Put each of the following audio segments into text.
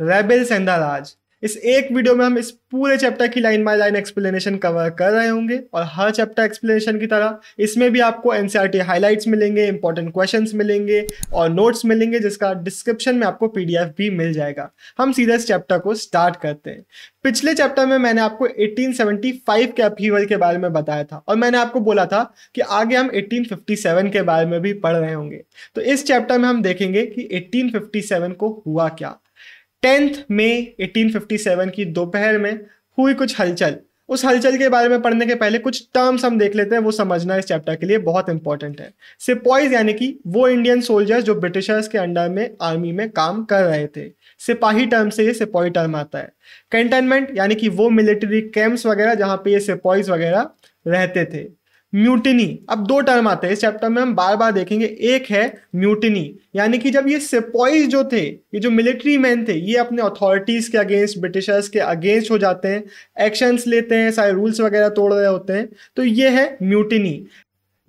रेबेल्स and the राज इस एक video में हम इस पूरे चैप्टर की line by line explanation cover कर रहे होंगे और हर चैप्टर एक्सप्लेनेशन की तरह इसमें भी आपको एनसीईआरटी हाइलाइट्स e मिलेंगे इंपॉर्टेंट क्वेश्चंस मिलेंगे और नोट्स मिलेंगे जिसका डिस्क्रिप्शन में आपको पीडीएफ भी मिल जाएगा हम सीधे इस चैप्टर को स्टार्ट करते हैं पिछले चैप्टर में मैंने आपको 1875 के अपीवल के बारे में बताया था और मैंने आपको बोला था कि आगे हम सेवन के बारे में भी पढ़ रहे होंगे तो इस चैप्टर में हम देखेंगे कि सेवन को हुआ क्या टेंथ मे 1857 की दोपहर में हुई कुछ हलचल उस हलचल के बारे में पढ़ने के पहले कुछ टर्म्स हम देख लेते हैं वो समझना इस चैप्टर के लिए बहुत इंपॉर्टेंट है सिपॉइज यानी कि वो इंडियन सोल्जर्स जो ब्रिटिशर्स के अंडर में आर्मी में काम कर रहे थे सिपाही टर्म से ये सिपॉई टर्म आता है कंटेनमेंट यानी कि वो मिलिट्री कैंप्स वगैरह जहाँ पे ये सिपॉइज वगैरह रहते थे म्यूटिनी अब दो टर्म आते हैं इस चैप्टर में हम बार बार देखेंगे एक है म्यूटिनी यानी कि जब ये सिपॉइज जो थे ये जो मिलिट्री मैन थे ये अपने अथॉरिटीज़ के अगेंस्ट ब्रिटिशर्स के अगेंस्ट हो जाते हैं एक्शंस लेते हैं सारे रूल्स वगैरह तोड़ रहे होते हैं तो ये है म्यूटिनी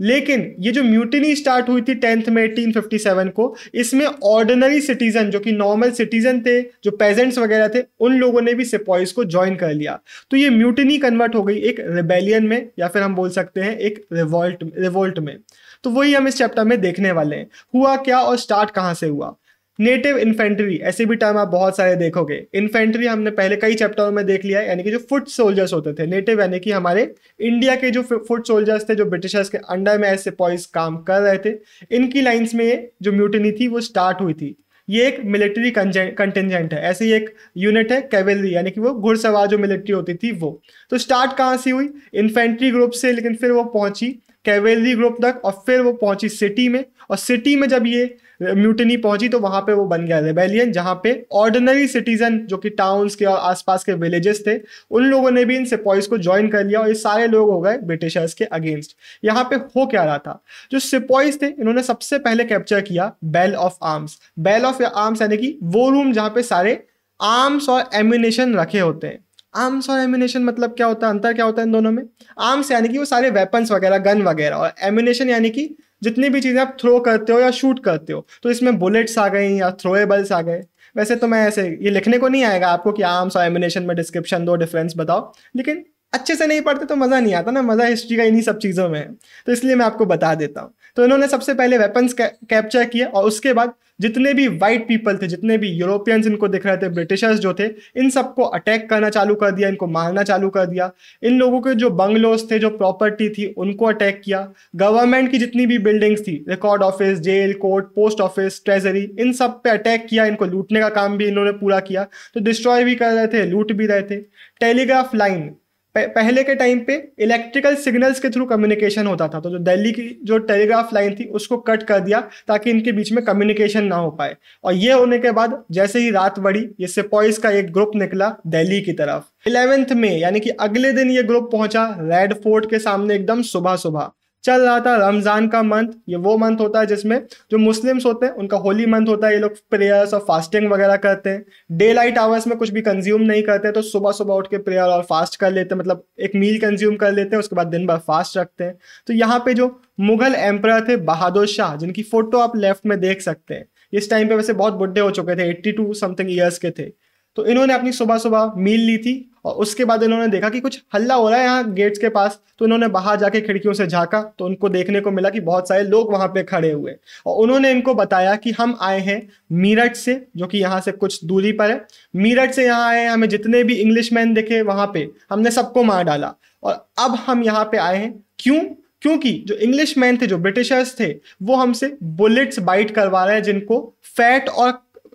लेकिन ये जो म्यूटिनी स्टार्ट हुई थी टेंथ में 1857 को इसमें ऑर्डिनरी सिटीजन जो कि नॉर्मल सिटीजन थे जो पेजेंट्स वगैरह थे उन लोगों ने भी सिपॉइस को ज्वाइन कर लिया तो ये म्यूटिनी कन्वर्ट हो गई एक रिबेलियन में या फिर हम बोल सकते हैं एक रिवॉल्ट रिवोल्ट में तो वही हम इस चैप्टर में देखने वाले हैं हुआ क्या और स्टार्ट कहाँ से हुआ नेटिव इन्फेंट्री ऐसे भी टर्म आप बहुत सारे देखोगे इन्फेंट्री हमने पहले कई चैप्टरों में देख लिया है यानी कि जो फुट सोल्जर्स होते थे नेटिव यानी कि हमारे इंडिया के जो फुट सोल्जर्स थे जो ब्रिटिशर्स के अंडर में ऐसे पॉइस काम कर रहे थे इनकी लाइन्स में जो म्यूटनी थी वो स्टार्ट हुई थी ये एक मिलिट्री कंटेंजेंट है ऐसी एक यूनिट है कैवेलरी यानी कि वो घुड़सवार जो मिलिट्री होती थी वो तो स्टार्ट कहाँ से हुई इन्फेंट्री ग्रुप से लेकिन फिर वो पहुंची कैवेलरी ग्रुप तक और फिर वो पहुंची सिटी में और सिटी में जब ये म्यूटनी पहुंची तो वहां पे वो बन गया रेबेलियन जहां पे ऑर्डिनरी सिटीजन जो कि टाउन्स के और आसपास के विलेजेस थे उन लोगों ने भी इन सिपॉइज को ज्वाइन कर लिया और ये सारे लोग हो गए ब्रिटिशर्स के अगेंस्ट यहाँ पे हो क्या रहा था जो सिपॉइज थे इन्होंने सबसे पहले कैप्चर किया bell of arms bell of arms यानी कि वो रूम जहाँ पे सारे आर्म्स और एम्यूनेशन रखे होते हैं आर्म्स और एम्यूनेशन मतलब क्या होता है अंतर क्या होता है इन दोनों में आर्म्स यानी कि वो सारे वेपन्स वगैरह गन वगैरह और एम्यूनेशन यानी कि जितनी भी चीज़ें आप थ्रो करते हो या शूट करते हो तो इसमें बुलेट्स आ गई या थ्रोएबल्स आ गए वैसे तो मैं ऐसे ये लिखने को नहीं आएगा आपको कि आर्म्स और एमिनेशन में डिस्क्रिप्शन दो डिफरेंस बताओ लेकिन अच्छे से नहीं पढ़ते तो मज़ा नहीं आता ना मज़ा हिस्ट्री का इन्हीं सब चीज़ों में है तो इसलिए मैं आपको बता देता हूँ तो इन्होंने सबसे पहले वेपन्स कैप्चर किए और उसके बाद जितने भी वाइट पीपल थे जितने भी यूरोपियंस इनको दिख रहे थे ब्रिटिशर्स जो थे इन सबको अटैक करना चालू कर दिया इनको मारना चालू कर दिया इन लोगों के जो बंगलोज थे जो प्रॉपर्टी थी उनको अटैक किया गवर्नमेंट की जितनी भी बिल्डिंग्स थी record office jail court post office treasury इन सब पे अटैक किया इनको लूटने का काम भी इन्होंने पूरा किया तो डिस्ट्रॉय भी कर रहे थे लूट भी रहे थे टेलीग्राफ लाइन पहले के टाइम पे इलेक्ट्रिकल सिग्नल्स के थ्रू कम्युनिकेशन होता था तो जो दिल्ली की जो टेलीग्राफ लाइन थी उसको कट कर दिया ताकि इनके बीच में कम्युनिकेशन ना हो पाए और ये होने के बाद जैसे ही रात बढ़ी ये सिपॉइस का एक ग्रुप निकला दिल्ली की तरफ इलेवेंथ में यानी कि अगले दिन ये ग्रुप पहुंचा रेड फोर्ट के सामने एकदम सुबह सुबह चल रहा था रमज़ान का मंथ ये वो मंथ होता है जिसमें जो मुस्लिम्स होते हैं उनका होली मंथ होता है ये लोग प्रेयर्स और फास्टिंग वगैरह करते हैं डे लाइट आवर्स में कुछ भी कंज्यूम नहीं करते तो सुबह सुबह उठ के प्रेयर और फास्ट कर लेते हैं मतलब एक मील कंज्यूम कर लेते हैं उसके बाद दिन भर फास्ट रखते हैं तो यहाँ पे जो मुगल एम्पर थे बहादुर शाह जिनकी फ़ोटो आप लेफ्ट में देख सकते हैं इस टाइम पे वैसे बहुत बुढ़े हो चुके थे एट्टी टू समथिंग ईयर्स के थे तो इन्होंने अपनी सुबह सुबह मील ली थी और उसके बाद इन्होंने देखा कि कुछ हल्ला हो रहा है यहाँ गेट्स के पास तो इन्होंने बाहर जाके खिड़कियों से झाका तो उनको देखने को मिला कि बहुत सारे लोग वहाँ पे खड़े हुए और उन्होंने इनको बताया कि हम आए हैं मीरठ से जो कि यहाँ से कुछ दूरी पर है मीरठ से यहाँ आए हैं हमें जितने भी इंग्लिश मैन देखे वहाँ पे हमने सबको मार डाला और अब हम यहाँ पे आए हैं क्यों क्योंकि जो इंग्लिश मैन थे जो ब्रिटिशर्स थे वो हमसे बुलेट्स बाइट करवा रहे हैं जिनको फैट और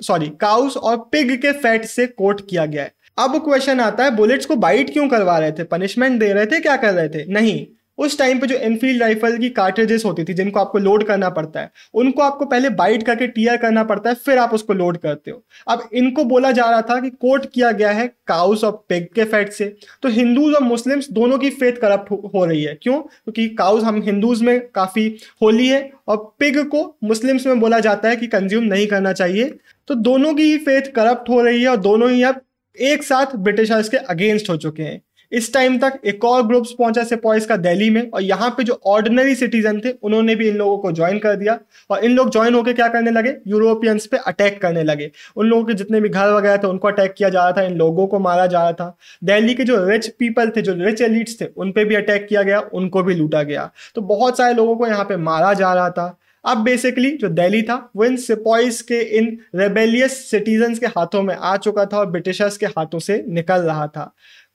सॉरी काउस और पिग के फैट से कोट किया गया है अब क्वेश्चन आता है बुलेट्स को बाइट क्यों करवा रहे थे पनिशमेंट दे रहे थे क्या कर रहे थे नहीं उस टाइम पे जो एनफील्ड राइफल की कार्ट्रेजेस होती थी जिनको आपको लोड करना पड़ता है उनको आपको पहले बाइट करके टीयर करना पड़ता है फिर आप उसको लोड करते हो अब इनको बोला जा रहा था कि कोट किया गया है काउस और पेग के फैट से तो हिंदूज और मुस्लिम्स दोनों की फेथ करप्ट हो, हो रही है क्यों क्योंकि तो काउस हम हिंदूज में काफ़ी होली है और पिग को मुस्लिम्स में बोला जाता है कि कंज्यूम नहीं करना चाहिए तो दोनों की ही फेथ करप्ट हो रही है और दोनों ही अब एक साथ ब्रिटिश के अगेंस्ट हो चुके हैं इस टाइम तक एक और ग्रुप्स पहुंचा सिपॉइस का दिल्ली में और यहाँ पे जो ऑर्डिनरी सिटीजन थे उन्होंने भी इन लोगों को ज्वाइन कर दिया और इन लोग ज्वाइन होकर क्या करने लगे यूरोपियंस पे अटैक करने लगे उन लोगों के जितने भी घर वगैरह थे उनको अटैक किया जा रहा था इन लोगों को मारा जा रहा था दिल्ली के जो रिच पीपल थे जो रिच एलिट्स थे उन पर भी अटैक किया गया उनको भी लूटा गया तो बहुत सारे लोगों को यहाँ पे मारा जा रहा था अब बेसिकली जो दिल्ली था वो इन सिपॉइस के इन रेबेलियस सिटीजन के हाथों में आ चुका था और ब्रिटिशर्स के हाथों से निकल रहा था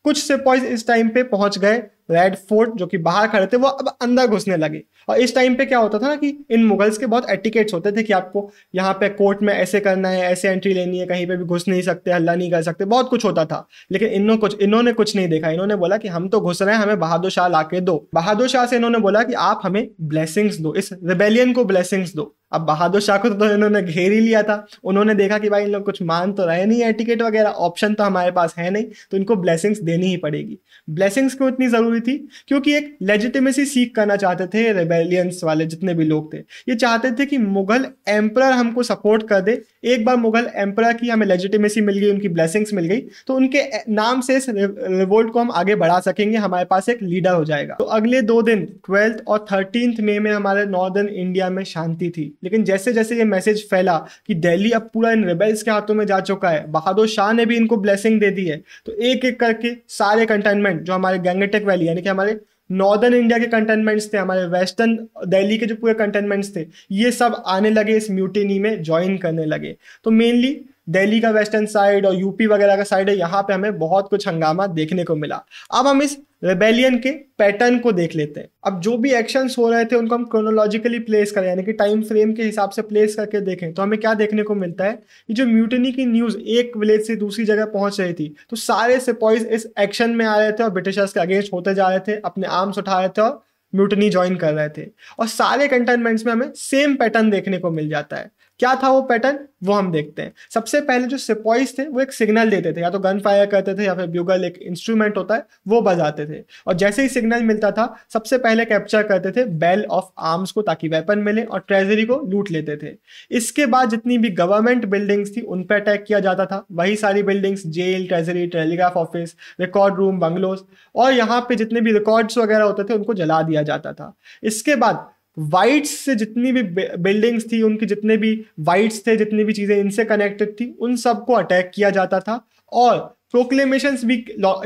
कुछ सिपाहीज इस टाइम पे पहुंच गए रेड फोर्ट जो कि बाहर खड़े थे वो अब अंदर घुसने लगे और इस टाइम पे क्या होता था ना कि इन मुगल्स के बहुत एटिकेट्स होते थे कि आपको यहाँ पे कोर्ट में ऐसे करना है ऐसे एंट्री लेनी है कहीं पे भी घुस नहीं सकते हल्ला नहीं कर सकते बहुत कुछ होता था लेकिन इन्हों कुछ इन्होंने कुछ नहीं देखा इन्होंने बोला कि हम तो घुस रहे हैं हमें बहादुर शाह ला दो बहादुर शाह से इन्होंने बोला कि आप हमें ब्लेसिंग्स दो इस रिबेलियन को ब्लेसिंग्स दो अब बहादुर शाह को तो, तो इन्होंने घेर ही लिया था उन्होंने देखा कि भाई इन लोग कुछ मान तो रहे नहीं है टिकट वगैरह ऑप्शन तो हमारे पास है नहीं तो इनको ब्लेसिंग्स देनी ही पड़ेगी ब्लेसिंग्स क्यों इतनी ज़रूरी थी क्योंकि एक लेजिटिमेसी सीख करना चाहते थे रेबेलियंस वाले जितने भी लोग थे ये चाहते थे कि मुगल एम्पर हमको सपोर्ट कर दे एक बार मुगल एम्परा की हमें लेजिटिमेसी मिल गई उनकी ब्लेसिंग्स मिल गई तो उनके नाम से इस रिवोल्ट को हम आगे बढ़ा सकेंगे हमारे पास एक लीडर हो जाएगा तो अगले दो दिन ट्वेल्थ और थर्टीन मे में हमारे नॉर्दर्न इंडिया में शांति थी लेकिन जैसे जैसे ये मैसेज फैला कि दिल्ली अब पूरा इन रिबेल्स के हाथों में जा चुका है बहादुर शाह ने भी इनको ब्लेसिंग दे दी है तो एक एक करके सारे कंटेनमेंट जो हमारे गंगटेक वैली यानी कि हमारे नॉर्दर्न इंडिया के कंटेनमेंट्स थे हमारे वेस्टर्न दिल्ली के जो पूरे कंटेनमेंट्स थे ये सब आने लगे इस म्यूटिनी में ज्वाइन करने लगे तो मेनली दिल्ली का वेस्टर्न साइड और यूपी वगैरह का साइड है यहाँ पे हमें बहुत कुछ हंगामा देखने को मिला अब हम इस रेबेलियन के पैटर्न को देख लेते हैं अब जो भी एक्शंस हो रहे थे उनको हम क्रोनोलॉजिकली प्लेस करें यानी कि टाइम फ्रेम के हिसाब से प्लेस करके देखें तो हमें क्या देखने को मिलता है कि जो म्यूटनी की न्यूज़ एक विलेज से दूसरी जगह पहुंच रही थी तो सारे सिपॉइज इस एक्शन में आ रहे थे और ब्रिटिशर्स के अगेंस्ट होते जा रहे थे अपने आर्म्स उठा रहे थे और म्यूटनी ज्वाइन कर रहे थे और सारे कंटेनमेंट्स में हमें सेम पैटर्न देखने को मिल जाता है क्या था वो पैटर्न वो हम देखते हैं सबसे पहले जो सिपॉइस थे वो एक सिग्नल देते थे या तो गन फायर करते थे या फिर ब्यूगल एक इंस्ट्रूमेंट होता है वो बजाते थे और जैसे ही सिग्नल मिलता था सबसे पहले कैप्चर करते थे बेल ऑफ आर्म्स को ताकि वेपन मिले और ट्रेजरी को लूट लेते थे इसके बाद जितनी भी गवर्नमेंट बिल्डिंग्स थी उन पर अटैक किया जाता था वही सारी buildings jail treasury telegraph office record room bungalows और यहाँ पे जितने भी रिकॉर्ड्स वगैरह होते थे उनको जला दिया जाता था इसके बाद वाइट्स से जितनी भी बिल्डिंग्स थी उनके जितने भी वाइट्स थे जितनी भी चीज़ें इनसे कनेक्टेड थी उन सबको अटैक किया जाता था और प्रोक्लेमेशंस भी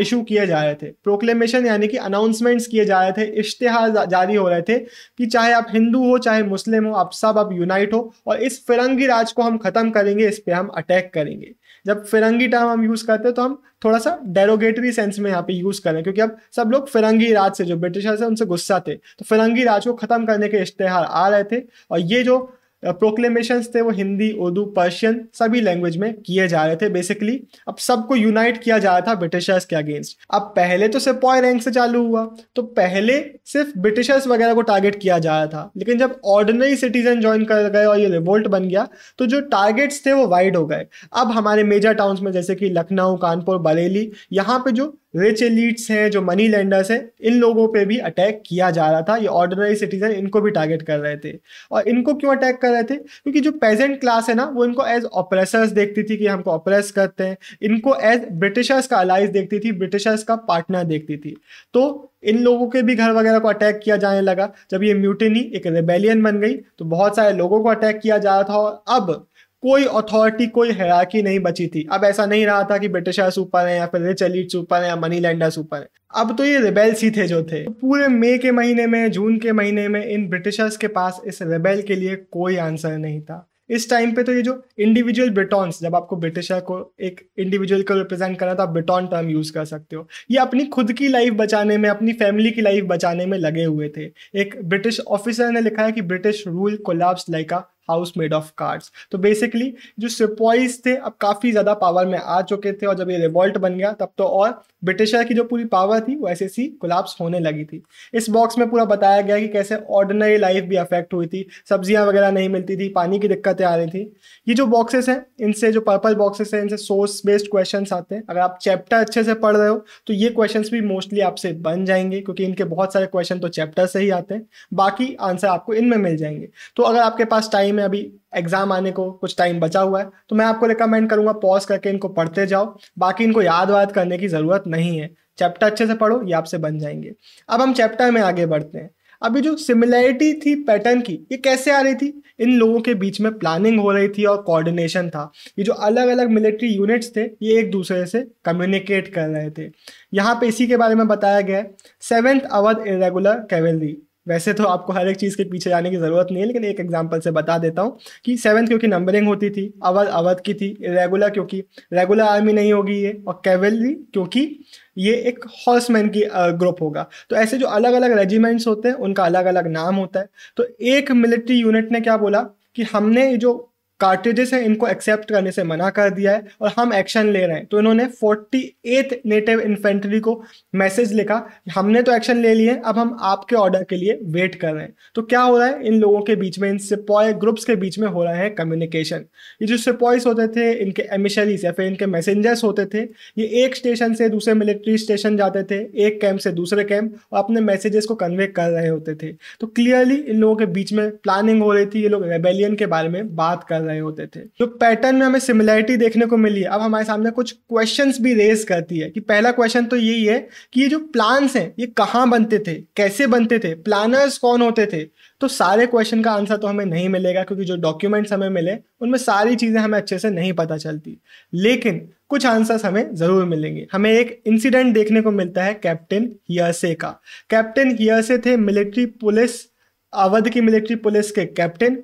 इशू किए जा रहे थे प्रोक्लेमेशन यानी कि अनाउंसमेंट्स किए जा रहे थे इश्तहार जारी हो रहे थे कि चाहे आप हिंदू हो चाहे मुस्लिम हो आप सब आप यूनाइट हो और इस फिरंगी राज को हम ख़त्म करेंगे इस पर हम अटैक करेंगे जब फिरंगी टर्म हम यूज़ करते हैं तो हम थोड़ा सा डेरोगेटरी सेंस में यहाँ पे यूज़ करें क्योंकि अब सब लोग फिरंगी राज से जो ब्रिटिशर्स है उनसे गुस्सा थे तो फिरंगी राज को ख़त्म करने के इश्तेहार आ रहे थे और ये जो प्रोक्लेमेशंस uh, थे वो हिंदी उर्दू पर्शियन सभी लैंग्वेज में किए जा रहे थे बेसिकली अब सबको यूनाइट किया जा रहा था ब्रिटिशर्स के अगेंस्ट अब पहले तो सिपॉय रैंक से चालू हुआ तो पहले सिर्फ ब्रिटिशर्स वगैरह को टारगेट किया जा रहा था लेकिन जब ऑर्डनरी सिटीजन ज्वाइन कर गए और ये रिवोल्ट बन गया तो जो टारगेट्स थे वो वाइड हो गए अब हमारे मेजर टाउन्स में जैसे कि लखनऊ कानपुर बरेली यहाँ पे जो रिच एलिट्स हैं जो मनी लेंडर्स हैं इन लोगों पे भी अटैक किया जा रहा था ये ऑर्डनरी सिटीजन इनको भी टारगेट कर रहे थे और इनको क्यों अटैक कर रहे थे क्योंकि जो पेजेंट क्लास है ना वो इनको एज ऑपरेसर्स देखती थी कि हमको ऑपरेस करते हैं इनको एज ब्रिटिशर्स का अलाइज देखती थी ब्रिटिशर्स का पार्टनर देखती थी तो इन लोगों के भी घर वगैरह को अटैक किया जाने लगा जब ये म्यूटिनी एक रेबेलियन बन गई तो बहुत सारे लोगों को अटैक किया जा रहा था और अब कोई अथॉरिटी कोई हैराकी नहीं बची थी अब ऐसा नहीं रहा था कि ब्रिटिशर्स ऊपर है या फिर रिच एलिट्स ऊपर है या मनी लैंडर्स ऊपर है अब तो ये रिबेल्स ही थे जो थे पूरे मई के महीने में जून के महीने में इन ब्रिटिशर्स के पास इस रिबेल के लिए कोई आंसर नहीं था इस टाइम पे तो ये जो इंडिविजुअल ब्रिटॉन्स जब आपको ब्रिटिशर को एक इंडिविजुअल को रिप्रेजेंट करना था ब्रिटॉन टर्म यूज़ कर सकते हो ये अपनी खुद की लाइफ बचाने में अपनी फैमिली की लाइफ बचाने में लगे हुए थे एक ब्रिटिश ऑफिसर ने लिखा है कि British rule collapse like a house made of cards तो बेसिकली जो सिपॉइज थे अब काफ़ी ज़्यादा पावर में आ चुके थे और जब ये रिवॉल्ट बन गया तब तो और ब्रिटिशर की जो पूरी पावर थी वो ऐसे ऐसी कोलाप्स होने लगी थी इस बॉक्स में पूरा बताया गया कि कैसे ऑर्डिनरी लाइफ भी अफेक्ट हुई थी सब्जियां वगैरह नहीं मिलती थी पानी की दिक्कतें आ रही थी ये जो बॉक्सेस हैं इनसे जो पर्पल बॉक्सेस हैं इनसे सोर्स बेस्ड क्वेश्चन आते हैं अगर आप चैप्टर अच्छे से पढ़ रहे हो तो ये क्वेश्चन भी मोस्टली आपसे बन जाएंगे क्योंकि इनके बहुत सारे क्वेश्चन तो चैप्टर से ही आते हैं बाकी आंसर आपको इनमें मिल जाएंगे तो अगर आपके पास टाइम है में अभी एग्जाम आने को कुछ टाइम बचा हुआ है तो मैं आपको रिकमेंड करूंगा पॉज करके इनको पढ़ते जाओ बाकी इनको याद वाद करने की ज़रूरत नहीं है चैप्टर अच्छे से पढ़ो ये आपसे बन जाएंगे अब हम चैप्टर में आगे बढ़ते हैं अभी जो सिमिलैरिटी थी पैटर्न की ये कैसे आ रही थी इन लोगों के बीच में प्लानिंग हो रही थी और कोऑर्डिनेशन था ये जो अलग अलग मिलिट्री यूनिट्स थे ये एक दूसरे से कम्युनिकेट कर रहे थे यहाँ पे इसी के बारे में बताया गया है सेवेंथ अवध इरेगुलर कैवेलरी वैसे तो आपको हर एक चीज़ के पीछे जाने की ज़रूरत नहीं है लेकिन एक एग्जाम्पल से बता देता हूँ कि सेवन्थ क्योंकि नंबरिंग होती थी अवध अवध की थी रेगुलर क्योंकि रेगुलर आर्मी नहीं होगी ये और कैवलरी क्योंकि ये एक हॉर्समैन की ग्रुप होगा तो ऐसे जो अलग अलग रेजिमेंट्स होते हैं उनका अलग अलग नाम होता है तो एक मिलिट्री यूनिट ने क्या बोला कि हमने जो कार्टेजेस हैं इनको एक्सेप्ट करने से मना कर दिया है और हम एक्शन ले रहे हैं तो इन्होंने फोर्टी एथ नेटिव इन्फेंट्री को मैसेज लिखा हमने तो एक्शन ले लिए अब हम आपके ऑर्डर के लिए वेट कर रहे हैं तो क्या हो रहा है इन लोगों के बीच में इन सिपॉय ग्रुप्स के बीच में हो रहा है कम्युनिकेशन ये जो सिपॉयस होते थे इनके एमिशरीज या फिर इनके मैसेंजर्स होते थे ये एक स्टेशन से दूसरे मिलिट्री स्टेशन जाते थे एक कैंप से दूसरे कैंप और अपने मैसेजेस को कन्वे कर रहे होते थे तो क्लियरली इन लोगों के बीच में प्लानिंग हो रही थी ये लोग रेबेलियन के बारे में बात कर रहे रहे होते थे जो तो पैटर्न में हमें सिमिलैरिटी देखने को मिली है अब हमारे सामने कुछ क्वेश्चन भी रेज करती है कि पहला क्वेश्चन तो यही है कि ये जो प्लान्स हैं ये कहाँ बनते थे कैसे बनते थे प्लानर्स कौन होते थे तो सारे क्वेश्चन का आंसर तो हमें नहीं मिलेगा क्योंकि जो डॉक्यूमेंट्स हमें मिले उनमें सारी चीज़ें हमें अच्छे से नहीं पता चलती लेकिन कुछ आंसर्स हमें ज़रूर मिलेंगे हमें एक इंसिडेंट देखने को मिलता है कैप्टन हियरसे का कैप्टन हियरसे थे मिलिट्री पुलिस अवध की मिलिट्री पुलिस के कैप्टन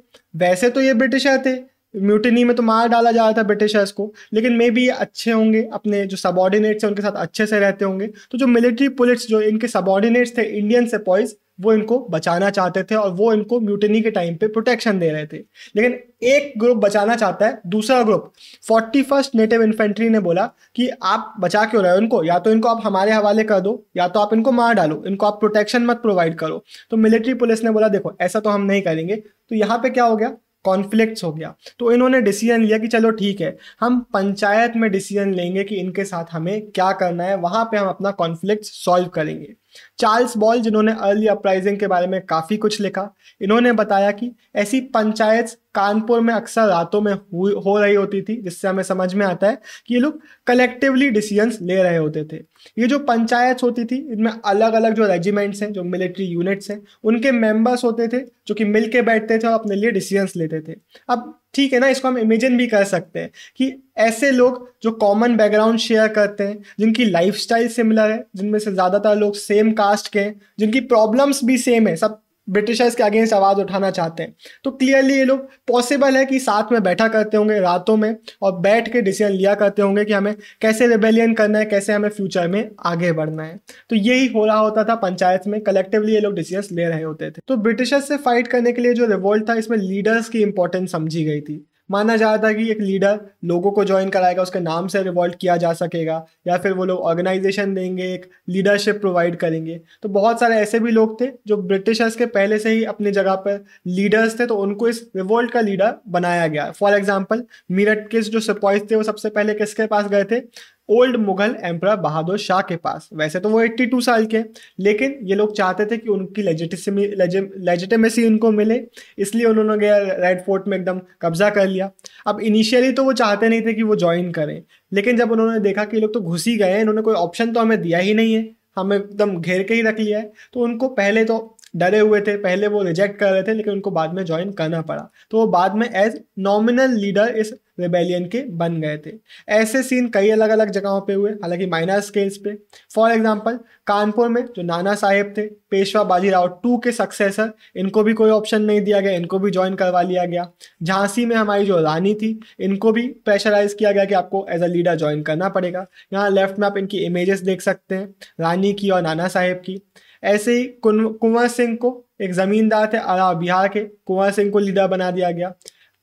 वैसे तो ये ब्रिटिशर थे म्यूटनी में तो मार डाला जा रहा था ब्रिटिशर्स को लेकिन मे भी अच्छे होंगे अपने जो सबॉर्डिनेट्स हैं उनके साथ अच्छे से रहते होंगे तो जो मिलिट्री पुलिस जो इनके सबॉर्डिनेट्स थे इंडियन सिपॉइज वो इनको बचाना चाहते थे और वो इनको म्यूटनी के टाइम पे प्रोटेक्शन दे रहे थे लेकिन एक ग्रुप बचाना चाहता है दूसरा group forty first native infantry ने बोला कि आप बचा क्यों रहे हो इनको या तो इनको आप हमारे हवाले कर दो या तो आप इनको मार डालो इनको आप प्रोटेक्शन मत प्रोवाइड करो तो मिलिट्री पुलिस ने बोला देखो ऐसा तो हम नहीं करेंगे तो यहाँ पे क्या हो गया कॉन्फ्लिक्ट्स हो गया तो इन्होंने डिसीजन लिया कि चलो ठीक है हम पंचायत में डिसीजन लेंगे कि इनके साथ हमें क्या करना है वहाँ पे हम अपना कॉन्फ्लिक्ट सॉल्व करेंगे चार्ल्स बॉल जिन्होंने अर्ली अपराइजिंग के बारे में काफ़ी कुछ लिखा इन्होंने बताया कि ऐसी पंचायत कानपुर में अक्सर रातों में हो रही होती थी जिससे हमें समझ में आता है कि ये लोग कलेक्टिवली डिसीजंस ले रहे होते थे ये जो पंचायत होती थी इनमें अलग अलग जो रेजिमेंट्स हैं जो मिलिट्री यूनिट्स हैं उनके मेंबर्स होते थे जो कि मिल के बैठते थे और अपने लिए डिसीजंस लेते थे अब ठीक है ना इसको हम इमेजिन भी कर सकते हैं कि ऐसे लोग जो कॉमन बैकग्राउंड शेयर करते हैं जिनकी लाइफ सिमिलर है जिनमें से ज़्यादातर लोग सेम कास्ट के हैं जिनकी प्रॉब्लम्स भी सेम है सब ब्रिटिशर्स के अगेंस्ट आवाज़ उठाना चाहते हैं तो क्लियरली ये लोग पॉसिबल है कि साथ में बैठा करते होंगे रातों में और बैठ के डिसीजन लिया करते होंगे कि हमें कैसे रिबेलियन करना है कैसे हमें फ्यूचर में आगे बढ़ना है तो यही हो रहा होता था पंचायत में कलेक्टिवली ये लोग डिसीजन ले रहे होते थे तो ब्रिटिशर्स से फाइट करने के लिए जो रिवोल्ट था इसमें लीडर्स की इंपॉर्टेंस समझी गई थी माना जा रहा था कि एक लीडर लोगों को ज्वाइन कराएगा उसके नाम से रिवॉल्ट किया जा सकेगा या फिर वो लोग ऑर्गेनाइजेशन देंगे एक लीडरशिप प्रोवाइड करेंगे तो बहुत सारे ऐसे भी लोग थे जो ब्रिटिशर्स के पहले से ही अपनी जगह पर लीडर्स थे तो उनको इस रिवोल्ट का लीडर बनाया गया फॉर एग्जाम्पल मीरठ के जो सिपॉइज थे वो सबसे पहले किसके पास गए थे ओल्ड मुगल एम्पर बहादुर शाह के पास वैसे तो वो 82 साल के लेकिन ये लोग चाहते थे कि उनकी लेजिटेसी उनको मिले इसलिए उन्होंने गया रेड फोर्ट में एकदम कब्जा कर लिया अब इनिशियली तो वो चाहते नहीं थे कि वो ज्वाइन करें लेकिन जब उन्होंने देखा कि ये लोग तो घुस ही गए हैं इन्होंने कोई ऑप्शन तो हमें दिया ही नहीं है हमें एकदम घेर के ही रख लिया है तो उनको पहले तो डरे हुए थे पहले वो रिजेक्ट कर रहे थे लेकिन उनको बाद में ज्वाइन करना पड़ा तो वो बाद में एज नॉमिनल लीडर इस रेबेलियन के बन गए थे ऐसे सीन कई अलग अलग जगहों पे हुए हालांकि माइनर स्केल्स पे फॉर एग्जांपल कानपुर में जो नाना साहेब थे पेशवा बाजीराव टू के सक्सेसर इनको भी कोई ऑप्शन नहीं दिया गया इनको भी ज्वाइन करवा लिया गया झांसी में हमारी जो रानी थी इनको भी प्रेशराइज किया गया कि आपको एज अ लीडर ज्वाइन करना पड़ेगा यहाँ लेफ्ट में आप इनकी इमेजेस देख सकते हैं रानी की और नाना साहेब की ऐसे ही कुंवर सिंह को एक ज़मींदार थे अरा बिहार के कुंवर सिंह को लीडर बना दिया गया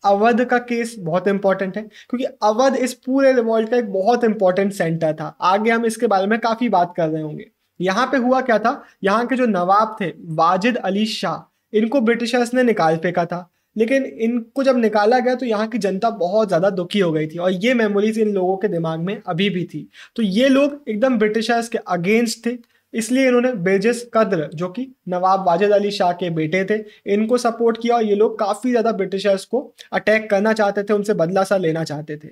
अवध का केस बहुत इंपॉर्टेंट है क्योंकि अवध इस पूरे रिवॉल्ट का एक बहुत इंपॉर्टेंट सेंटर था आगे हम इसके बारे में काफी बात कर रहे होंगे यहाँ पे हुआ क्या था यहाँ के जो नवाब थे वाजिद अली शाह इनको ब्रिटिशर्स ने निकाल फेंका था लेकिन इनको जब निकाला गया तो यहाँ की जनता बहुत ज़्यादा दुखी हो गई थी और ये मेमोरीज इन लोगों के दिमाग में अभी भी थी तो ये लोग एकदम ब्रिटिशर्स के अगेंस्ट थे इसलिए इन्होंने बेजिस कदर जो कि नवाब वाजिद अली शाह के बेटे थे इनको सपोर्ट किया और ये लोग काफ़ी ज़्यादा ब्रिटिशर्स को अटैक करना चाहते थे उनसे बदला सा लेना चाहते थे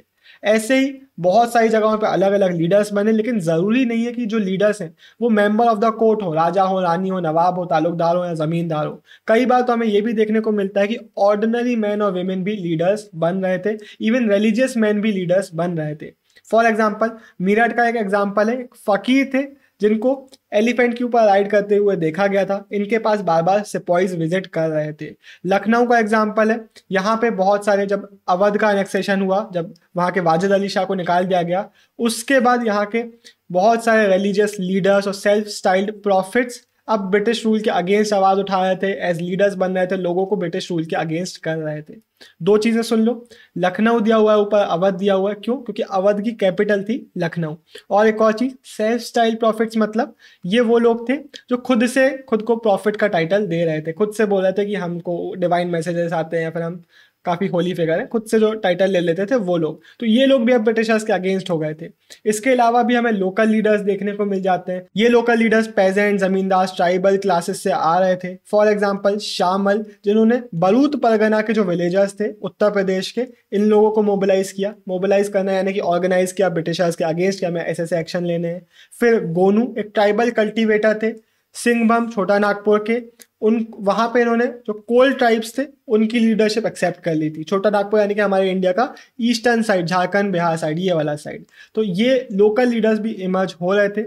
ऐसे ही बहुत सारी जगहों पे अलग अलग लीडर्स बने लेकिन ज़रूरी नहीं है कि जो लीडर्स हैं वो मेंबर ऑफ द कोर्ट हो राजा हो रानी हो नवाब हो तालुकदार हो या ज़मींदार हो कई बार तो हमें ये भी देखने को मिलता है कि ऑर्डिनरी मैन और वेमेन भी लीडर्स बन रहे थे इवन रिलीजियस मैन भी लीडर्स बन रहे थे फॉर एग्जाम्पल मीरठ का एक एग्जाम्पल है एक फ़कीर थे जिनको एलिफेंट के ऊपर राइड करते हुए देखा गया था इनके पास बार बार सिपॉइज विजिट कर रहे थे लखनऊ का एग्जाम्पल है यहाँ पे बहुत सारे जब अवध का एनेक्सेशन हुआ जब वहाँ के वाजिद अली शाह को निकाल दिया गया उसके बाद यहाँ के बहुत सारे रिलीजियस लीडर्स और सेल्फ स्टाइल्ड प्रॉफिट्स अब ब्रिटिश रूल के अगेंस्ट आवाज़ उठा रहे थे एज लीडर्स बन रहे थे लोगों को ब्रिटिश रूल के अगेंस्ट कर रहे थे दो चीज़ें सुन लो लखनऊ दिया हुआ है ऊपर अवध दिया हुआ है क्यों क्योंकि अवध की कैपिटल थी लखनऊ और एक और चीज़ सेल्फ स्टाइल प्रॉफिट्स मतलब ये वो लोग थे जो खुद से खुद को प्रॉफिट का टाइटल दे रहे थे खुद से बोल रहे थे कि हमको डिवाइन मैसेजेस आते हैं या फिर हम काफ़ी होली फिगर है खुद से जो टाइटल ले लेते थे वो लोग तो ये लोग भी अब ब्रिटिशर्स के अगेंस्ट हो गए थे इसके अलावा भी हमें लोकल लीडर्स देखने को मिल जाते हैं ये local leaders peasant zamindar tribal classes से आ रहे थे फॉर एग्जाम्पल शामल जिन्होंने बलूत परगना के जो विलेजर्स थे उत्तर प्रदेश के इन लोगों को मोबिलाइज किया मोबिलाइज करना यानी कि ऑर्गेनाइज किया ब्रिटिशर्स के अगेंस्ट क्या हमें ऐसे ऐसे एक्शन लेने हैं फिर गोनू एक ट्राइबल कल्टिवेटर थे सिंहभम छोटा नागपुर के उन वहां पे इन्होंने जो कोल ट्राइब्स थे उनकी लीडरशिप एक्सेप्ट कर ली थी छोटा नागपुर यानी कि हमारे इंडिया का eastern side Jharkhand Bihar side ये वाला साइड तो ये लोकल लीडर्स भी इमर्ज हो रहे थे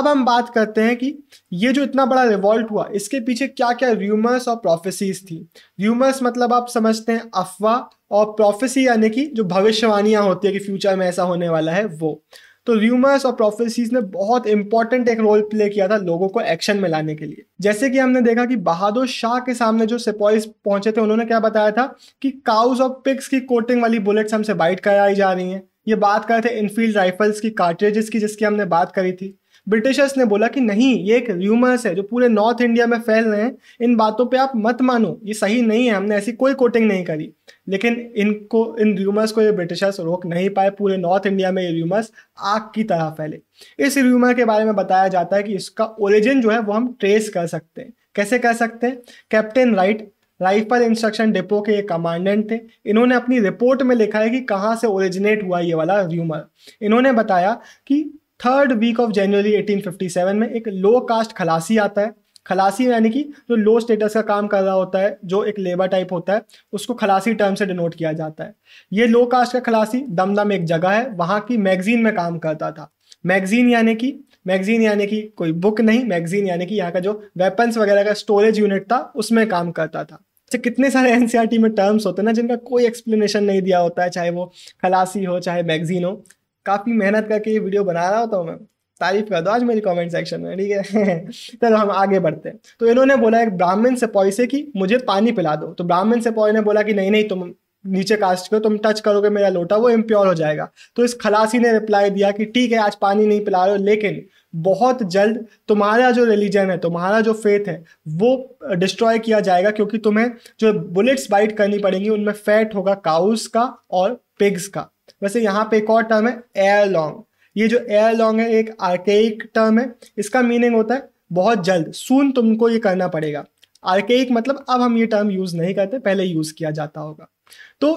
अब हम बात करते हैं कि ये जो इतना बड़ा रिवॉल्ट हुआ इसके पीछे क्या क्या र्यूमर्स और प्रोफेसीज थी र्यूमर्स मतलब आप समझते हैं अफवाह और प्रोफेसी यानी कि जो भविष्यवाणियाँ होती है कि फ्यूचर में ऐसा होने वाला है वो तो र्यूमर्स और प्रोफेसीज ने बहुत इंपॉर्टेंट एक रोल प्ले किया था लोगों को एक्शन में लाने के लिए जैसे कि हमने देखा कि बहादुर शाह के सामने जो सिपॉइस पहुंचे थे उन्होंने क्या बताया था कि काउज और पिक्स की कोटिंग वाली बुलेट्स हमसे बाइट कराई जा रही हैं ये बात कर रहे थे इनफील्ड राइफल्स की कार्ट्रेजेस की जिसकी हमने बात करी थी ब्रिटिशर्स ने बोला कि नहीं ये एक र्यूमर्स है जो पूरे नॉर्थ इंडिया में फैल रहे हैं इन बातों पे आप मत मानो ये सही नहीं है हमने ऐसी कोई कोटिंग नहीं करी लेकिन इनको इन र्यूमर्स को ये ब्रिटिशर्स रोक नहीं पाए पूरे नॉर्थ इंडिया में ये र्यूमर्स आग की तरह फैले इस र्यूमर के बारे में बताया जाता है कि इसका ओरिजिन जो है वो हम ट्रेस कर सकते हैं कैसे कर सकते हैं captain Wright rifle instruction depot के एक कमांडेंट थे इन्होंने अपनी रिपोर्ट में लिखा है कि कहाँ से ओरिजिनेट हुआ ये वाला र्यूमर इन्होंने बताया कि थर्ड वीक ऑफ जनवरी 1857 में एक लो कास्ट खलासी आता है खलासी यानी कि जो लो स्टेटस का काम कर रहा होता है जो एक लेबर टाइप होता है उसको खलासी टर्म से डिनोट किया जाता है ये लो कास्ट का खलासी दमदम एक जगह है वहाँ की मैगजीन में काम करता था मैगजीन यानी कि मैगजीन यानी कि कोई बुक नहीं मैगजीन यानी कि यहाँ का जो वेपन्स वगैरह का स्टोरेज यूनिट था उसमें काम करता था अच्छा कितने सारे एन e में टर्म्स होते हैं ना जिनका कोई एक्सप्लेनेशन नहीं दिया होता है चाहे वो खलासी हो चाहे मैगजीन हो काफ़ी मेहनत करके ये वीडियो बना रहा होता हूँ तो मैं तारीफ कर दो आज मेरी कमेंट सेक्शन में ठीक है चलो हम आगे बढ़ते हैं तो इन्होंने बोला एक ब्राह्मण से पॉइ से कि मुझे पानी पिला दो तो ब्राह्मण से पॉय ने बोला कि नहीं नहीं तुम नीचे कास्ट करो तुम टच करोगे मेरा लोटा वो इम्प्योर हो जाएगा तो इस खलासी ने रिप्लाई दिया कि ठीक है आज पानी नहीं पिला रहे हो लेकिन बहुत जल्द तुम्हारा जो रिलीजन है तुम्हारा जो फेथ है वो डिस्ट्रॉय किया जाएगा क्योंकि तुम्हें जो बुलेट्स बाइट करनी पड़ेंगी उनमें फैट होगा काउस का और पिग्स का वैसे यहाँ पे एक और टर्म है एयर लॉन्ग ये जो एयर लॉन्ग है एक आर्केक टर्म है इसका मीनिंग होता है बहुत जल्द सून तुमको ये करना पड़ेगा आर्केक मतलब अब हम ये टर्म यूज़ नहीं करते पहले यूज़ किया जाता होगा तो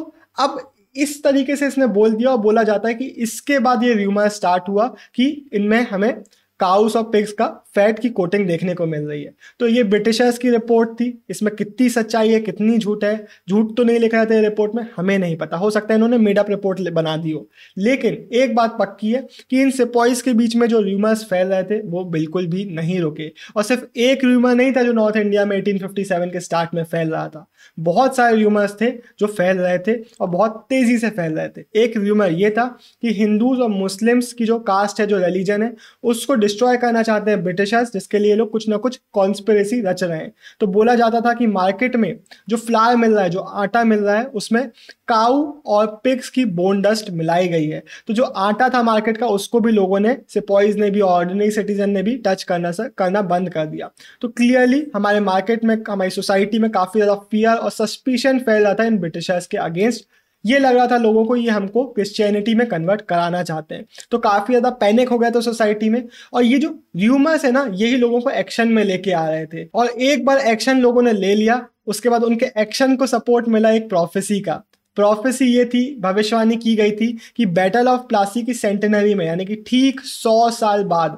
अब इस तरीके से इसने बोल दिया और बोला जाता है कि इसके बाद ये र्यूमर स्टार्ट हुआ कि इनमें हमें काउस और पिग्स का फैट की कोटिंग देखने को मिल रही है तो ये ब्रिटिशर्स की रिपोर्ट थी इसमें कितनी सच्चाई है कितनी झूठ है झूठ तो नहीं लिखा जाता रिपोर्ट में हमें नहीं पता हो सकता है इन्होंने मेडअप रिपोर्ट बना दी हो लेकिन एक बात पक्की है कि इन सिपॉइस के बीच में जो र्यूमर्स फैल रहे थे वो बिल्कुल भी नहीं रुके और सिर्फ एक र्यूमर नहीं था जो नॉर्थ इंडिया में एटीन के स्टार्ट में फैल रहा था बहुत सारे र्यूमर्स थे जो फैल रहे थे और बहुत तेज़ी से फैल रहे थे एक र्यूमर ये था कि हिंदूज और मुस्लिम्स की जो कास्ट है जो रिलीजन है उसको डिस्ट्रॉय करना चाहते हैं ब्रिटिशर्स जिसके लिए लोग कुछ ना कुछ कॉन्स्परेसी रच रहे हैं तो बोला जाता था कि मार्केट में जो फ्लावर मिल रहा है जो आटा मिल रहा है उसमें काउ और पिक्स की बोन डस्ट मिलाई गई है तो जो आटा था मार्केट का उसको भी लोगों ने सिपॉइज ने भी ऑर्डिनरी सिटीजन ने भी टच करना करना बंद कर दिया तो क्लियरली हमारे मार्केट में हमारी सोसाइटी में काफ़ी ज़्यादा फियर था और सस्पिशन फैल रहा था इन ब्रिटिशर्स के अगेंस्ट ये लग रहा था लोगों को ये हमको क्रिश्चियनिटी में कन्वर्ट कराना चाहते हैं तो काफ़ी ज़्यादा पैनिक हो गया था सोसाइटी में और ये जो र्यूमर्स है ना यही लोगों को एक्शन में लेके आ रहे थे और एक बार एक्शन लोगों ने ले लिया उसके बाद उनके एक्शन को सपोर्ट मिला एक प्रोफेसी का प्रोफेसी ये थी भविष्यवाणी की गई थी कि बैटल ऑफ प्लासी की सेंटेनरी में यानी कि ठीक सौ साल बाद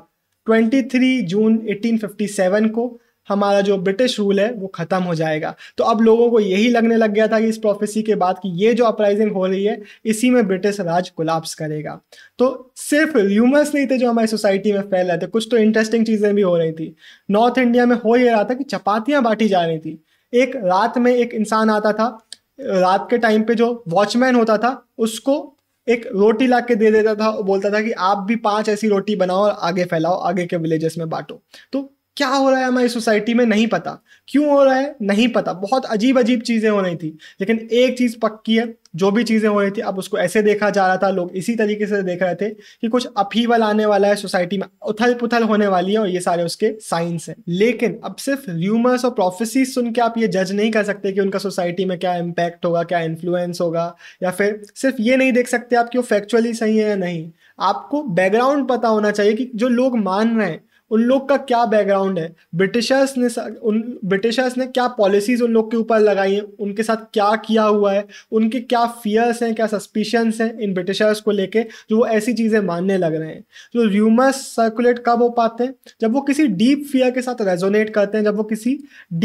23 जून 1857 को हमारा जो ब्रिटिश रूल है वो ख़त्म हो जाएगा तो अब लोगों को यही लगने लग गया था कि इस प्रोफेसी के बाद कि ये जो अपराइजिंग हो रही है इसी में ब्रिटिश राज कोलाप्स करेगा तो सिर्फ ह्यूमर्स नहीं थे जो हमारी सोसाइटी में फैल रहे थे कुछ तो इंटरेस्टिंग चीज़ें भी हो रही थी नॉर्थ इंडिया में हो ये रहा था कि चपातियाँ बांटी जा रही थी एक रात में एक इंसान आता था रात के टाइम पे जो वॉचमैन होता था उसको एक रोटी ला के दे देता था और बोलता था कि आप भी पांच ऐसी रोटी बनाओ और आगे फैलाओ आगे के विलेजेस में बांटो तो क्या हो रहा है हमारी सोसाइटी में नहीं पता क्यों हो रहा है नहीं पता बहुत अजीब अजीब चीज़ें हो रही थी लेकिन एक चीज़ पक्की है जो भी चीज़ें हो रही थी अब उसको ऐसे देखा जा रहा था लोग इसी तरीके से देख रहे थे कि कुछ अपीवल आने वाला है सोसाइटी में उथल पुथल होने वाली है और ये सारे उसके साइंस हैं लेकिन अब सिर्फ र्यूमर्स और प्रोफेसी सुन के आप ये जज नहीं कर सकते कि उनका सोसाइटी में क्या इम्पैक्ट होगा क्या इन्फ्लुएंस होगा या फिर सिर्फ ये नहीं देख सकते आप कि वो फैक्चुअली सही है या नहीं आपको बैकग्राउंड पता होना चाहिए कि जो लोग मान रहे हैं उन लोग का क्या बैकग्राउंड है ब्रिटिशर्स ने उन ब्रिटिशर्स ने क्या पॉलिसीज उन लोग के ऊपर लगाई हैं उनके साथ क्या किया हुआ है उनके क्या फियर्स हैं क्या सस्पिशंस हैं इन ब्रिटिशर्स को लेके जो वो ऐसी चीज़ें मानने लग रहे हैं जो र्यूमर्स सर्कुलेट कब हो पाते हैं जब वो किसी डीप फियर के साथ रेजोनेट करते हैं जब वो किसी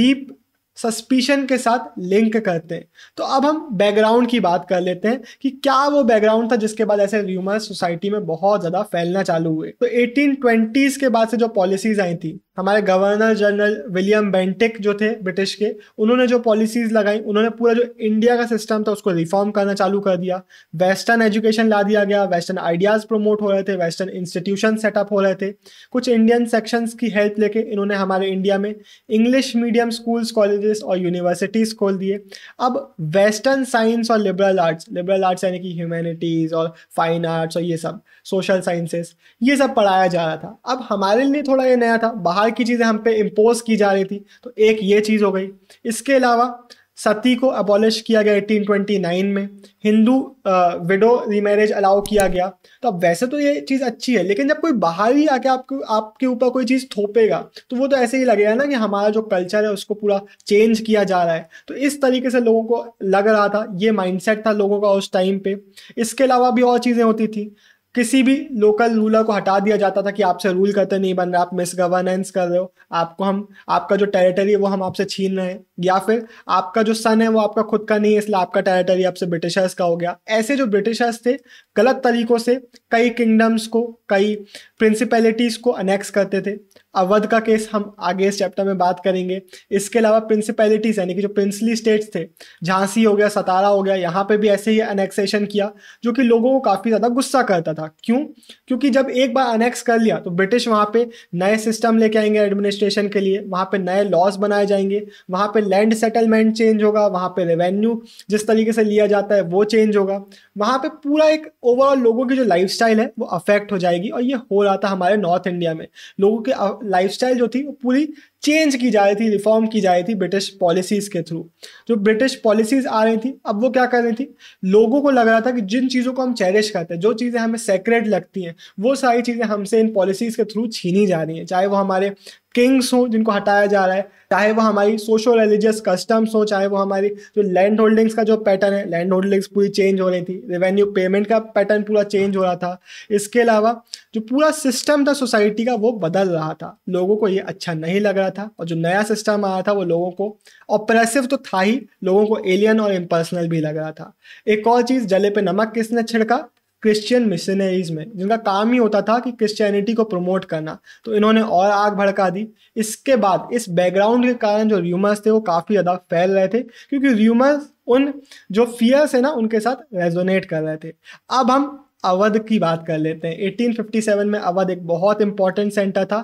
डीप सस्पिशन के साथ लिंक करते हैं तो अब हम बैकग्राउंड की बात कर लेते हैं कि क्या वो बैकग्राउंड था जिसके बाद ऐसे र्यूमर सोसाइटी में बहुत ज़्यादा फैलना चालू हुए तो एटीन के बाद से जो पॉलिसीज आई थी हमारे गवर्नर जनरल विलियम बेंटिक जो थे ब्रिटिश के उन्होंने जो पॉलिसीज लगाई उन्होंने पूरा जो इंडिया का सिस्टम था उसको रिफॉर्म करना चालू कर दिया वेस्टर्न एजुकेशन ला दिया गया वेस्टर्न आइडियाज़ प्रमोट हो रहे थे वेस्टर्न इंस्टीट्यूशन सेटअप हो रहे थे कुछ इंडियन सेक्शंस की हेल्प लेके इन्होंने हमारे इंडिया में English medium schools college colleges और यूनिवर्सिटीज़ खोल दिए अब वेस्टर्न साइंस और लिबरल आर्ट्स लिबरल आर्ट्स यानी कि ह्यूमैनिटीज़ और फाइन आर्ट्स और ये सब सोशल साइंसेस ये सब पढ़ाया जा रहा था अब हमारे लिए थोड़ा ये नया था बाहर की चीज़ें हम पे इम्पोज की जा रही थी तो एक ये चीज़ हो गई इसके अलावा सती को अबॉलिश किया गया 1829 में हिंदू विडो रीमैरिज अलाउ किया गया तो अब वैसे तो ये चीज़ अच्छी है लेकिन जब कोई बाहर ही आके आपको आपके ऊपर कोई चीज़ थोपेगा तो वो तो ऐसे ही लगेगा ना कि हमारा जो कल्चर है उसको पूरा चेंज किया जा रहा है तो इस तरीके से लोगों को लग रहा था ये माइंडसेट था लोगों का उस टाइम पे इसके अलावा भी और चीज़ें होती थी किसी भी लोकल रूलर को हटा दिया जाता था कि आपसे रूल करते नहीं बन रहे आप मिस गवर्नेंस कर रहे हो आपको हम आपका जो टेरिटरी है वो हम आपसे छीन रहे हैं या फिर आपका जो सन है वो आपका खुद का नहीं है इसलिए आपका टेरिटरी आपसे ब्रिटिशर्स का हो गया ऐसे जो ब्रिटिशर्स थे गलत तरीकों से कई किंगडम्स को कई प्रिंसिपैलिटीज़ को अनेक्स करते थे अवध का केस हम आगे इस चैप्टर में बात करेंगे इसके अलावा प्रिंसिपैलिटीज़ यानी कि जो प्रिंसली स्टेट्स थे झांसी हो गया सतारा हो गया यहाँ पे भी ऐसे ही अनेक्सेशन किया जो कि लोगों को काफ़ी ज़्यादा गुस्सा करता था क्यों क्योंकि जब एक बार अनेक्स कर लिया तो ब्रिटिश वहाँ पर नए सिस्टम लेके आएंगे एडमिनिस्ट्रेशन के लिए वहाँ पर नए लॉज बनाए जाएंगे वहाँ पर लैंड सेटलमेंट चेंज होगा वहाँ पर रेवेन्यू जिस तरीके से लिया जाता है वो चेंज होगा वहाँ पर पूरा एक ओवरऑल लोगों की जो लाइफ है वो अफेक्ट हो जाएगी और ये हो रहा रहा था हमारे नॉर्थ इंडिया में लोगों की लाइफ जो थी वो पूरी चेंज की जा रही थी रिफॉर्म की जा रही थी ब्रिटिश पॉलिसीज़ के थ्रू जो ब्रिटिश पॉलिसीज़ आ रही थी अब वो क्या कर रही थी लोगों को लग रहा था कि जिन चीज़ों को हम चेरिश करते हैं जो चीज़ें हमें सेक्रेट लगती हैं वो सारी चीज़ें हमसे इन पॉलिसीज़ के थ्रू छीनी जा रही हैं चाहे वो हमारे किंग्स हों जिनको हटाया जा रहा है चाहे वो हमारी सोशल रिलीजियस कस्टम्स हो चाहे वो हमारी जो लैंड होल्डिंग्स का जो पैटर्न है लैंड होल्डिंग्स पूरी चेंज हो रही थी रेवेन्यू पेमेंट का पैटर्न पूरा चेंज हो रहा था इसके अलावा जो पूरा सिस्टम था सोसाइटी का वो बदल रहा था लोगों को ये अच्छा नहीं लग रहा था और जो नया सिस्टम आया था वो लोगों को ऑपरेसिव तो था ही लोगों को एलियन और इम्पर्सनल भी लग रहा था एक और चीज़ जले पे नमक किसने छिड़का क्रिश्चियन मिशनरीज में जिनका काम ही होता था कि क्रिश्चियनिटी को प्रमोट करना तो इन्होंने और आग भड़का दी इसके बाद इस बैकग्राउंड के कारण जो र्यूमर्स थे वो काफ़ी ज़्यादा फैल रहे थे क्योंकि र्यूमर्स उन जो फियर्स है ना उनके साथ रेजोनेट कर रहे थे अब हम अवध की बात कर लेते हैं 1857 में अवध एक बहुत इंपॉर्टेंट सेंटर था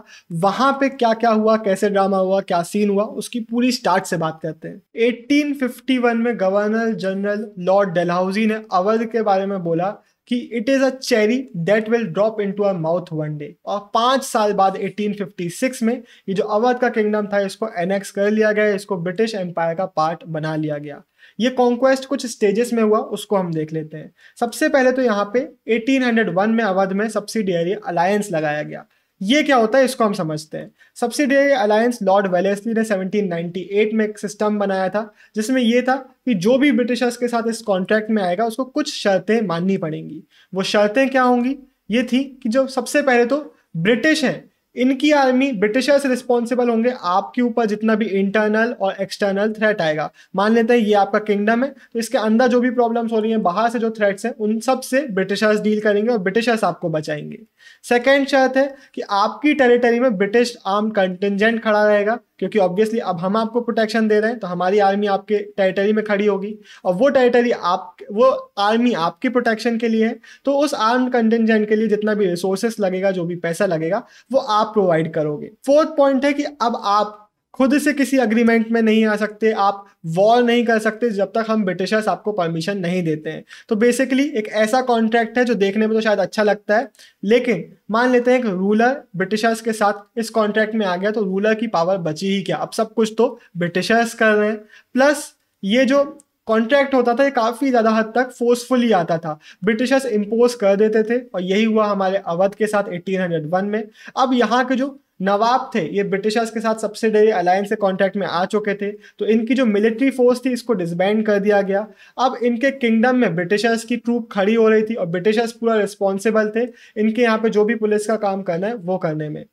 वहां पे क्या क्या हुआ कैसे ड्रामा हुआ क्या सीन हुआ उसकी पूरी स्टार्ट से बात करते हैं 1851 में गवर्नर जनरल लॉर्ड डेलहाउजी ने अवध के बारे में बोला कि it is a cherry that will drop to our mouth one day और पांच साल बाद 1856 में ये जो अवध का किंगडम था इसको एनेक्स कर लिया गया इसको ब्रिटिश एम्पायर का पार्ट बना लिया गया ये कॉन्क्वेस्ट कुछ स्टेजेस में हुआ उसको हम देख लेते हैं सबसे पहले तो यहाँ पे 1801 में अवध में सब्सिडियरी अलायंस लगाया गया ये क्या होता है इसको हम समझते हैं सब्सिडरी अलायंस लॉर्ड वेलेस्ली ने 1798 में एक सिस्टम बनाया था जिसमें यह था कि जो भी ब्रिटिशर्स के साथ इस कॉन्ट्रैक्ट में आएगा उसको कुछ शर्तें माननी पड़ेंगी वो शर्तें क्या होंगी ये थी कि जो सबसे पहले तो ब्रिटिश हैं इनकी आर्मी ब्रिटिशर्स रिस्पॉन्सिबल होंगे आपके ऊपर जितना भी इंटरनल और एक्सटर्नल थ्रेट आएगा मान लेते हैं ये आपका किंगडम है तो इसके अंदर जो भी प्रॉब्लम्स हो रही हैं बाहर से जो थ्रेट्स हैं उन सब से ब्रिटिशर्स डील करेंगे और ब्रिटिशर्स आपको बचाएंगे सेकेंड शर्त है कि आपकी टेरिटरी में ब्रिटिश आर्म कंटिजेंट खड़ा रहेगा क्योंकि ऑब्वियसली अब हम आपको प्रोटेक्शन दे रहे हैं तो हमारी आर्मी आपके टेरिटरी में खड़ी होगी और वो टेरिटरी आप वो आर्मी आपकी प्रोटेक्शन के लिए है तो उस आर्म कंटेंजेंट के लिए जितना भी रिसोर्सेस लगेगा जो भी पैसा लगेगा वो आप प्रोवाइड करोगे फोर्थ पॉइंट है कि अब आप खुद से किसी अग्रीमेंट में नहीं आ सकते आप वॉर नहीं कर सकते जब तक हम ब्रिटिशर्स आपको परमिशन नहीं देते हैं तो बेसिकली एक ऐसा कॉन्ट्रैक्ट है जो देखने में तो शायद अच्छा लगता है लेकिन मान लेते हैं कि रूलर ब्रिटिशर्स के साथ इस कॉन्ट्रैक्ट में आ गया तो रूलर की पावर बची ही क्या अब सब कुछ तो ब्रिटिशर्स कर रहे हैं प्लस ये जो कॉन्ट्रैक्ट होता था ये काफ़ी ज़्यादा हद तक फोर्सफुली आता था ब्रिटिशर्स इम्पोज कर देते थे और यही हुआ हमारे अवध के साथ 1801 में अब यहाँ के जो नवाब थे ये ब्रिटिशर्स के साथ सब्सिडरी अलायंस के कॉन्टैक्ट में आ चुके थे तो इनकी जो मिलिट्री फोर्स थी इसको डिसबैंड कर दिया गया अब इनके किंगडम में ब्रिटिशर्स की ट्रूप खड़ी हो रही थी और ब्रिटिशर्स पूरा रिस्पॉन्सिबल थे इनके यहाँ पे जो भी पुलिस का काम करना है वो करने में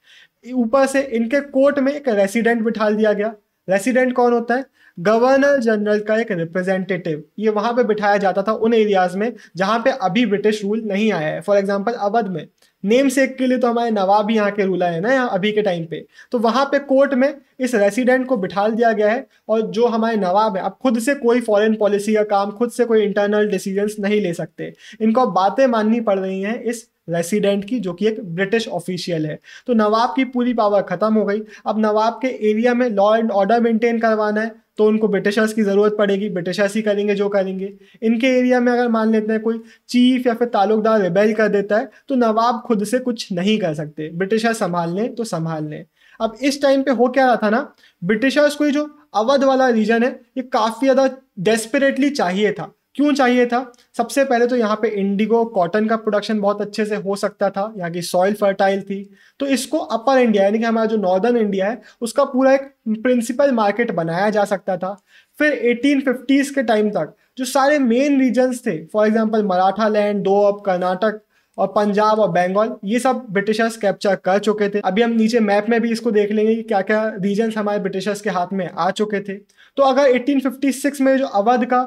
ऊपर से इनके कोर्ट में एक रेसिडेंट बिठा दिया गया रेसिडेंट कौन होता है गवर्नर जनरल का एक रिप्रेजेंटेटिव ये वहाँ पे बिठाया जाता था उन एरियाज में जहाँ पे अभी ब्रिटिश रूल नहीं आया है फॉर एग्जांपल अवध में नेम सेक के लिए तो हमारे नवाब ही यहाँ के रूला है ना अभी के टाइम पे तो वहाँ पे कोर्ट में इस रेसिडेंट को बिठा दिया गया है और जो हमारे नवाब है अब खुद से कोई फॉरेन पॉलिसी का काम खुद से कोई इंटरनल डिसीजंस नहीं ले सकते इनको बातें माननी पड़ रही हैं इस रेसिडेंट की जो कि एक ब्रिटिश ऑफिशियल है तो नवाब की पूरी पावर खत्म हो गई अब नवाब के एरिया में लॉ एंड ऑर्डर मेंटेन करवाना है तो उनको ब्रिटिशर्स की ज़रूरत पड़ेगी ब्रिटिशर्स ही करेंगे जो करेंगे इनके एरिया में अगर मान लेते हैं कोई चीफ या फिर ताल्लुकदार रिबेल कर देता है तो नवाब खुद से कुछ नहीं कर सकते ब्रिटिशर्स संभाल लें तो संभाल लें अब इस टाइम पे हो क्या रहा था ना ब्रिटिशर्स को जो अवध वाला रीजन है ये काफ़ी ज़्यादा डेस्परेटली चाहिए था क्यों चाहिए था सबसे पहले तो यहाँ पे इंडिगो कॉटन का प्रोडक्शन बहुत अच्छे से हो सकता था यहाँ की सॉइल फर्टाइल थी तो इसको अपर इंडिया यानी कि हमारा जो नॉर्दर्न इंडिया है उसका पूरा एक प्रिंसिपल मार्केट बनाया जा सकता था फिर 1850s के टाइम तक जो सारे मेन रीजन्स थे फॉर एग्जाम्पल मराठा लैंड दो अब कर्नाटक और पंजाब और बंगाल ये सब ब्रिटिशर्स कैप्चर कर चुके थे अभी हम नीचे मैप में भी इसको देख लेंगे कि क्या क्या रीजन्स हमारे ब्रिटिशर्स के हाथ में आ चुके थे तो अगर 1856 में जो अवध का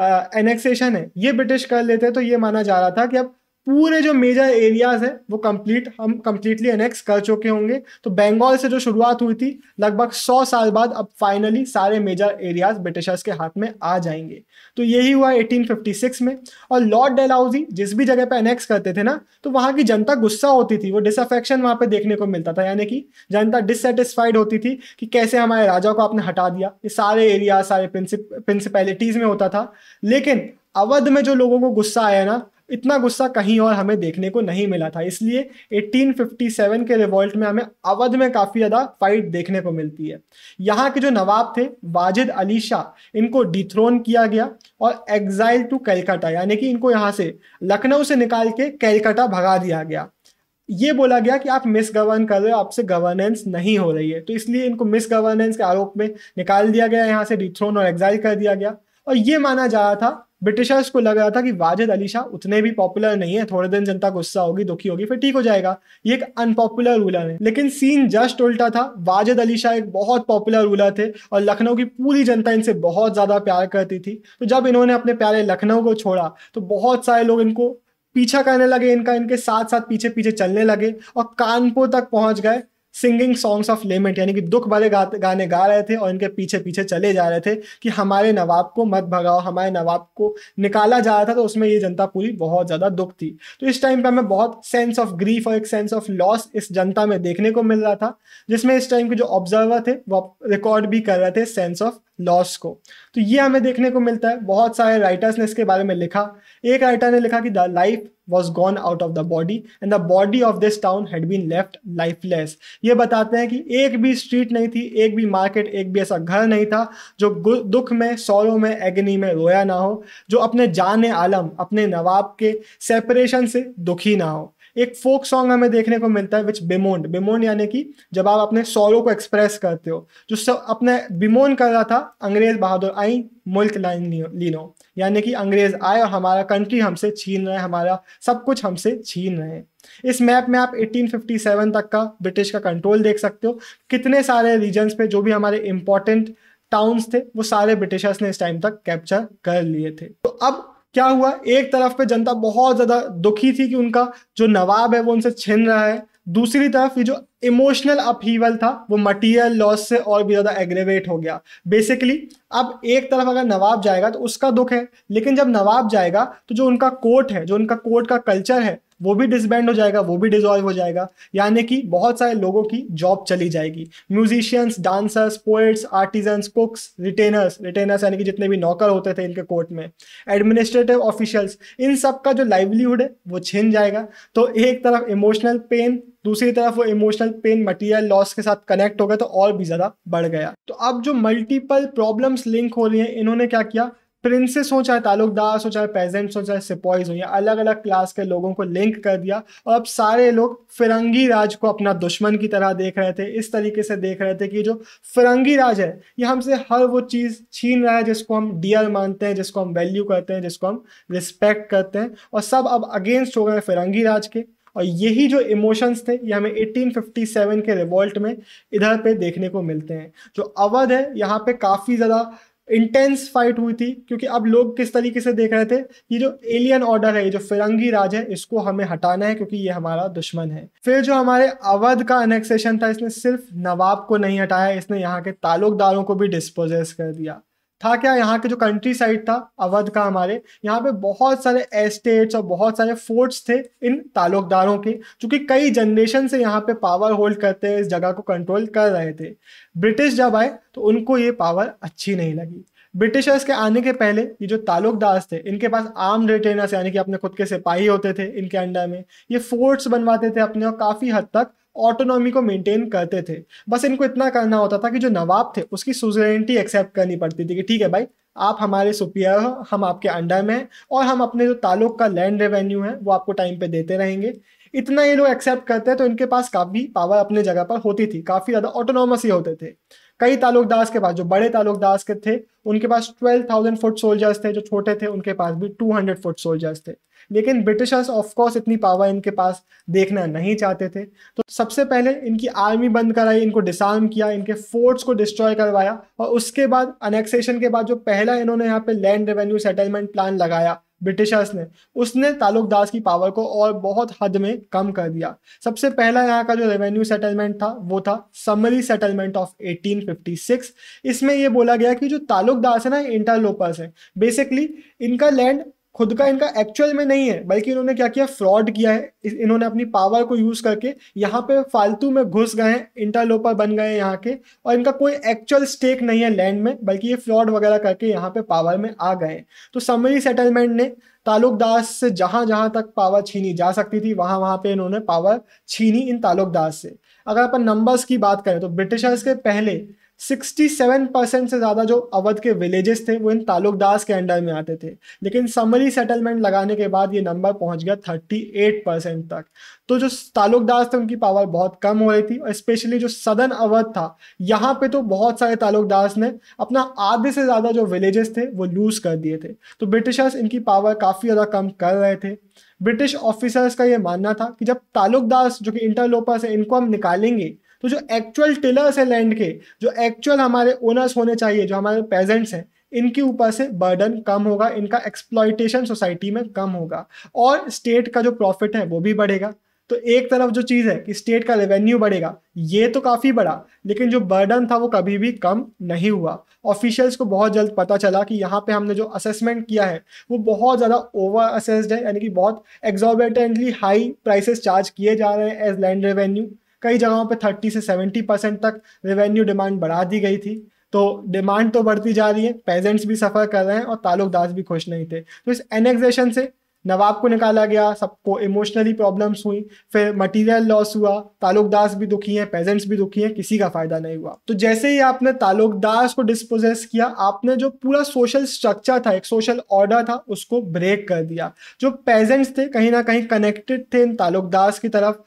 एनेक्सेशन है ये ब्रिटिश कर लेते तो ये माना जा रहा था कि अब पूरे जो मेजर एरियाज हैं वो कंप्लीट हम कंप्लीटली एनेक्स कर चुके होंगे तो बंगाल से जो शुरुआत हुई थी लगभग सौ साल बाद अब फाइनली सारे मेजर एरियाज ब्रिटिशर्स के हाथ में आ जाएंगे तो यही हुआ 1856 में और लॉर्ड डेलाउजी जिस भी जगह पे एनेक्स करते थे ना तो वहाँ की जनता गुस्सा होती थी वो डिसअफेक्शन वहाँ पर देखने को मिलता था यानी कि जनता डिससेटिस्फाइड होती थी कि कैसे हमारे राजा को आपने हटा दिया ये सारे एरिया सारे प्रिंसिपैलिटीज़ में होता था लेकिन अवध में जो लोगों को गुस्सा आया ना इतना गुस्सा कहीं और हमें देखने को नहीं मिला था इसलिए 1857 के रिवॉल्ट में हमें अवध में काफ़ी ज़्यादा फाइट देखने को मिलती है यहाँ के जो नवाब थे वाजिद अली शाह इनको डिथ्रोन किया गया और एग्जाइल टू कैलकाटा यानी कि इनको यहाँ से लखनऊ से निकाल के कैलकाटा भगा दिया गया ये बोला गया कि आप मिस गवर्न कर रहे हो आपसे गवर्नेंस नहीं हो रही है तो इसलिए इनको मिस गवर्नेंस के आरोप में निकाल दिया गया यहाँ से डिथ्रोन और एग्जाइल कर दिया गया और ये माना जा रहा था ब्रिटिशर्स को लग रहा था कि वाजिद अली शाह उतने भी पॉपुलर नहीं है थोड़े दिन जनता गुस्सा होगी दुखी होगी फिर ठीक हो जाएगा ये एक अनपॉपुलर रूलर है लेकिन सीन जस्ट उल्टा था वाजिद अली शाह एक बहुत पॉपुलर रूलर थे और लखनऊ की पूरी जनता इनसे बहुत ज़्यादा प्यार करती थी तो जब इन्होंने अपने प्यारे लखनऊ को छोड़ा तो बहुत सारे लोग इनको पीछा करने लगे इनका इनके साथ साथ पीछे पीछे चलने लगे और कानपुर तक पहुंच गए सिंगिंग सॉन्ग्स ऑफ लेमेंट यानी कि दुख भरे गाने गा रहे थे और इनके पीछे पीछे चले जा रहे थे कि हमारे नवाब को मत भगाओ हमारे नवाब को निकाला जा रहा था तो उसमें ये जनता पूरी बहुत ज़्यादा दुख थी तो इस टाइम पर हमें बहुत सेंस ऑफ ग्रीफ और एक सेंस ऑफ लॉस इस जनता में देखने को मिल रहा था जिसमें इस टाइम के जो ऑब्जर्वर थे वो रिकॉर्ड भी कर रहे थे सेंस ऑफ लॉस को तो ये हमें देखने को मिलता है बहुत सारे राइटर्स ने इसके बारे में लिखा एक राइटर ने लिखा कि the life was gone out of the body and the body of this town had been left lifeless ये बताते हैं कि एक भी स्ट्रीट नहीं थी एक भी मार्केट एक भी ऐसा घर नहीं था जो दुख में सौरों में एग्नी में रोया ना हो जो अपने जान आलम अपने नवाब के सेपरेशन से दुखी ना हो एक फोक सॉन्ग हमें देखने को मिलता है विच बेमोन्ड बेमोन्ड यानी कि जब आप अपने सौरों को एक्सप्रेस करते हो जो सब अपने बिमोन कर रहा था अंग्रेज बहादुर आई मुल्क लाइन लीनो यानी कि अंग्रेज आए और हमारा कंट्री हमसे छीन रहे हमारा सब कुछ हमसे छीन रहे हैं इस मैप में आप 1857 तक का ब्रिटिश का कंट्रोल देख सकते हो कितने सारे रीजन्स पे जो भी हमारे इंपॉर्टेंट टाउन्स थे वो सारे ब्रिटिशर्स ने इस टाइम तक कैप्चर कर लिए थे तो अब क्या हुआ एक तरफ पे जनता बहुत ज्यादा दुखी थी कि उनका जो नवाब है वो उनसे छिन रहा है दूसरी तरफ ये जो इमोशनल अपहीवल था वो मटीरियल लॉस से और भी ज़्यादा एग्रेवेट हो गया बेसिकली अब एक तरफ अगर नवाब जाएगा तो उसका दुख है लेकिन जब नवाब जाएगा तो जो उनका कोर्ट है जो उनका कोर्ट का कल्चर है वो भी डिसबैंड हो जाएगा वो भी डिजॉल्व हो जाएगा यानी कि बहुत सारे लोगों की जॉब चली जाएगी musicians dancers poets artisans cooks retainers retainers यानी कि जितने भी नौकर होते थे इनके कोर्ट में एडमिनिस्ट्रेटिव ऑफिशियल्स इन सब का जो लाइवलीहुड है वो छिन जाएगा तो एक तरफ इमोशनल पेन दूसरी तरफ वो इमोशनल पेन मटेरियल लॉस के साथ कनेक्ट हो गया तो और भी ज़्यादा बढ़ गया तो अब जो मल्टीपल प्रॉब्लम्स लिंक हो रही हैं इन्होंने क्या किया प्रिंसेस हो चाहे ताल्लुकदास हो चाहे पेजेंट्स हो चाहे सिपॉइज हो या अलग अलग क्लास के लोगों को लिंक कर दिया और अब सारे लोग फिरंगी राज को अपना दुश्मन की तरह देख रहे थे इस तरीके से देख रहे थे कि जो फिरंगी राज है ये हमसे हर वो चीज़ छीन रहा है जिसको हम डियर मानते हैं जिसको हम वैल्यू करते हैं जिसको हम रिस्पेक्ट करते हैं और सब अब अगेंस्ट हो गए फिरंगी राज के और यही जो इमोशंस थे ये हमें 1857 के रिवॉल्ट में इधर पे देखने को मिलते हैं जो अवध है यहाँ पे काफ़ी ज़्यादा इंटेंस फाइट हुई थी क्योंकि अब लोग किस तरीके से देख रहे थे ये जो एलियन ऑर्डर है ये जो फिरंगी राज है इसको हमें हटाना है क्योंकि ये हमारा दुश्मन है फिर जो हमारे अवध का अनेक्सेशन था इसने सिर्फ नवाब को नहीं हटाया इसने यहाँ के ताल्लुकदारों को भी डिस्पोजेस कर दिया था क्या यहाँ के जो कंट्री साइड था अवध का हमारे यहाँ पे बहुत सारे एस्टेट्स और बहुत सारे फोर्ट्स थे इन ताल्लुकदारों के जो कि कई जनरेशन से यहाँ पे पावर होल्ड करते हुए इस जगह को कंट्रोल कर रहे थे ब्रिटिश जब आए तो उनको ये पावर अच्छी नहीं लगी ब्रिटिशर्स के आने के पहले ये जो तालुकदार थे इनके पास आर्म रिटेनर्स यानी कि अपने खुद के सिपाही होते थे इनके अंडर में ये फोर्ट्स बनवाते थे अपने और काफ़ी हद तक ऑटोनॉमी को मेंटेन करते थे बस इनको इतना करना होता था कि जो नवाब थे उसकी सुजरेनिटी एक्सेप्ट करनी पड़ती थी कि ठीक है भाई आप हमारे सुपियर हो हम आपके अंडर में हैं और हम अपने जो ताल्लुक का लैंड रेवेन्यू है वो आपको टाइम पे देते रहेंगे इतना ये लोग एक्सेप्ट करते हैं तो इनके पास काफ़ी पावर अपने जगह पर होती थी काफ़ी ज़्यादा ऑटोनॉमस ही होते थे कई ताल्लुकदास के पास जो बड़े ताल्लुकदास के थे उनके पास ट्वेल्व थाउजेंड फुट सोल्जर्स थे जो छोटे थे उनके पास भी टू हंड्रेड फुट सोल्जर्स थे लेकिन ब्रिटिशर्स ऑफकोर्स इतनी पावर इनके पास देखना नहीं चाहते थे तो सबसे पहले इनकी आर्मी बंद कराई इनको डिसार्म किया इनके फोर्ट्स को डिस्ट्रॉय करवाया और उसके बाद अनेक्सेशन के बाद जो पहला इन्होंने यहाँ पे लैंड रेवेन्यू सेटलमेंट प्लान लगाया ब्रिटिशर्स ने उसने ताल्लुकदास की पावर को और बहुत हद में कम कर दिया सबसे पहला यहाँ का जो रेवेन्यू सेटलमेंट था वो था समरी सेटलमेंट ऑफ 1856 इसमें ये बोला गया कि जो ताल्लुकदास है ना इंटरलोपर्स है बेसिकली इनका लैंड खुद का इनका एक्चुअल में नहीं है बल्कि इन्होंने क्या किया फ्रॉड किया है इन्होंने अपनी पावर को यूज करके यहाँ पे फालतू में घुस गए हैं इंटरलोपर बन गए हैं यहाँ के और इनका कोई एक्चुअल स्टेक नहीं है लैंड में बल्कि ये फ्रॉड वगैरह करके यहाँ पे पावर में आ गए तो समरी सेटलमेंट ने तालुकदास से जहाँ जहाँ तक पावर छीनी जा सकती थी वहाँ वहाँ पे इन्होंने पावर छीनी इन तालुकदास से अगर अपन नंबर्स की बात करें तो ब्रिटिशर्स के पहले 67 परसेंट से ज़्यादा जो अवध के विलेजेस थे वो इन तालुकदास के अंडर में आते थे लेकिन समरी सेटलमेंट लगाने के बाद ये नंबर पहुंच गया 38 परसेंट तक तो जो तालुकदास थे उनकी पावर बहुत कम हो रही थी और स्पेशली जो सदन अवध था यहाँ पे तो बहुत सारे तालुकदास ने अपना आधे से ज़्यादा जो विलेजेस थे वो लूज़ कर दिए थे तो ब्रिटिशर्स इनकी पावर काफ़ी ज़्यादा कम कर रहे थे ब्रिटिश ऑफिसर्स का ये मानना था कि जब तालुकदास जो कि इंटरलोपर्स है इनको हम निकालेंगे तो जो एक्चुअल टिलर्स है लैंड के जो एक्चुअल हमारे ओनर्स होने चाहिए जो हमारे पेजेंट्स हैं इनके ऊपर से बर्डन कम होगा इनका एक्सप्लॉयटेशन सोसाइटी में कम होगा और स्टेट का जो प्रॉफिट है वो भी बढ़ेगा तो एक तरफ जो चीज़ है कि स्टेट का रेवेन्यू बढ़ेगा ये तो काफ़ी बड़ा लेकिन जो बर्डन था वो कभी भी कम नहीं हुआ ऑफिशियल्स को बहुत जल्द पता चला कि यहाँ पे हमने जो असेसमेंट किया है वो बहुत ज़्यादा ओवर असेस्ड है यानी कि बहुत एग्जॉबेटेंटली हाई प्राइसेस चार्ज किए जा रहे हैं एज लैंड रेवेन्यू कई जगहों पे 30 से 70 परसेंट तक रेवेन्यू डिमांड बढ़ा दी गई थी तो डिमांड तो बढ़ती जा रही है पेजेंट्स भी सफ़र कर रहे हैं और ताल्लुकदार भी खुश नहीं थे तो इस एनेक्सेशन से नवाब को निकाला गया सबको इमोशनली प्रॉब्लम्स हुई फिर मटेरियल लॉस हुआ ताल्लुकदास भी दुखी हैं पेजेंट्स भी दुखी हैं किसी का फायदा नहीं हुआ तो जैसे ही आपने ताल्लुकदास को डिस्पोजेस किया आपने जो पूरा सोशल स्ट्रक्चर था एक सोशल ऑर्डर था उसको ब्रेक कर दिया जो पेजेंट्स थे कहीं ना कहीं कनेक्टेड थे इन ताल्लुकदास की तरफ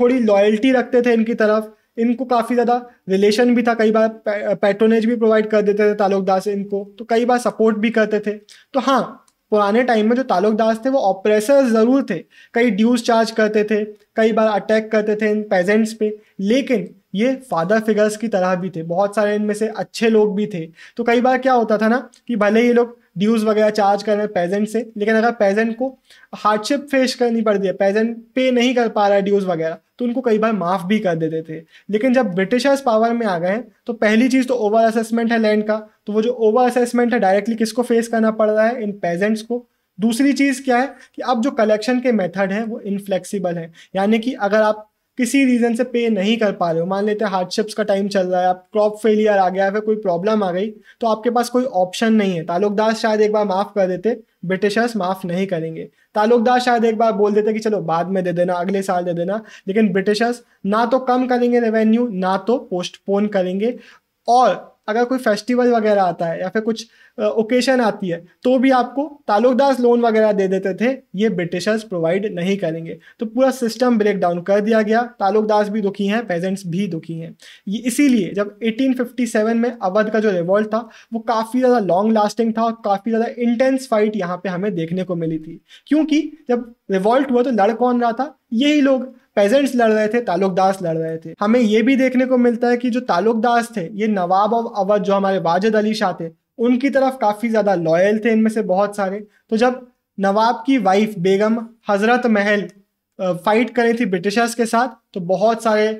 थोड़ी लॉयल्टी रखते थे इनकी तरफ इनको काफ़ी ज़्यादा रिलेशन भी था कई बार पेट्रोनेज भी प्रोवाइड कर देते थे ताल्लुकदास इनको तो कई बार सपोर्ट भी करते थे तो हाँ पुराने टाइम में जो ताल्लुकदार थे वो ऑपरेसर ज़रूर थे कई ड्यूज चार्ज करते थे कई बार अटैक करते थे इन पेजेंट्स पे लेकिन ये फादर फिगर्स की तरह भी थे बहुत सारे इनमें से अच्छे लोग भी थे तो कई बार क्या होता था ना कि भले ये लोग ड्यूज वगैरह चार्ज कर रहे हैं पेजेंट से लेकिन अगर पेजेंट को हार्डशिप फेस करनी पड़ती है पेजेंट पे नहीं कर पा रहा है ड्यूज वगैरह तो उनको कई बार माफ़ भी कर देते थे लेकिन जब ब्रिटिशर्स पावर में आ गए हैं तो पहली चीज़ तो ओवर असेसमेंट है लैंड का तो वो जो ओवर असेसमेंट है डायरेक्टली किसको फेस करना पड़ रहा है इन पेजेंट्स को दूसरी चीज़ क्या है कि अब जो कलेक्शन के मेथड हैं वो इनफ्लेक्सिबल हैं यानी कि अगर आप किसी रीज़न से पे नहीं कर पा रहे हो मान लेते हैं हार्डशिप्स का टाइम चल रहा है आप क्रॉप फेलियर आ गया है कोई प्रॉब्लम आ गई तो आपके पास कोई ऑप्शन नहीं है तालुकदार शायद एक बार माफ़ कर देते ब्रिटिशर्स माफ़ नहीं करेंगे तालुकदार शायद एक बार बोल देते कि चलो बाद में दे देना अगले साल दे देना लेकिन ब्रिटिशर्स ना तो कम करेंगे रेवेन्यू ना तो पोस्टपोन करेंगे और अगर कोई फेस्टिवल वगैरह आता है या फिर कुछ ओकेशन आती है तो भी आपको ताल्लुकदास लोन वगैरह दे देते थे ये ब्रिटिशर्स प्रोवाइड नहीं करेंगे तो पूरा सिस्टम ब्रेक डाउन कर दिया गया ताल्लुकदास भी दुखी हैं पेजेंट्स भी दुखी हैं ये इसीलिए जब 1857 में अवध का जो रिवॉल्ट था वो काफ़ी ज़्यादा लॉन्ग लास्टिंग था और काफ़ी ज़्यादा इंटेंस फाइट यहाँ पर हमें देखने को मिली थी क्योंकि जब रिवॉल्ट हुआ तो लड़ कौन रहा था यही लोग पेजेंट्स लड़ रहे थे तालुकदास लड़ रहे थे हमें ये भी देखने को मिलता है कि जो तालुकदास थे ये नवाब और अवध जो हमारे वाजिद अली शाह थे उनकी तरफ काफ़ी ज़्यादा लॉयल थे इनमें से बहुत सारे तो जब नवाब की वाइफ बेगम हज़रत महल फाइट करी थी ब्रिटिशर्स के साथ तो बहुत सारे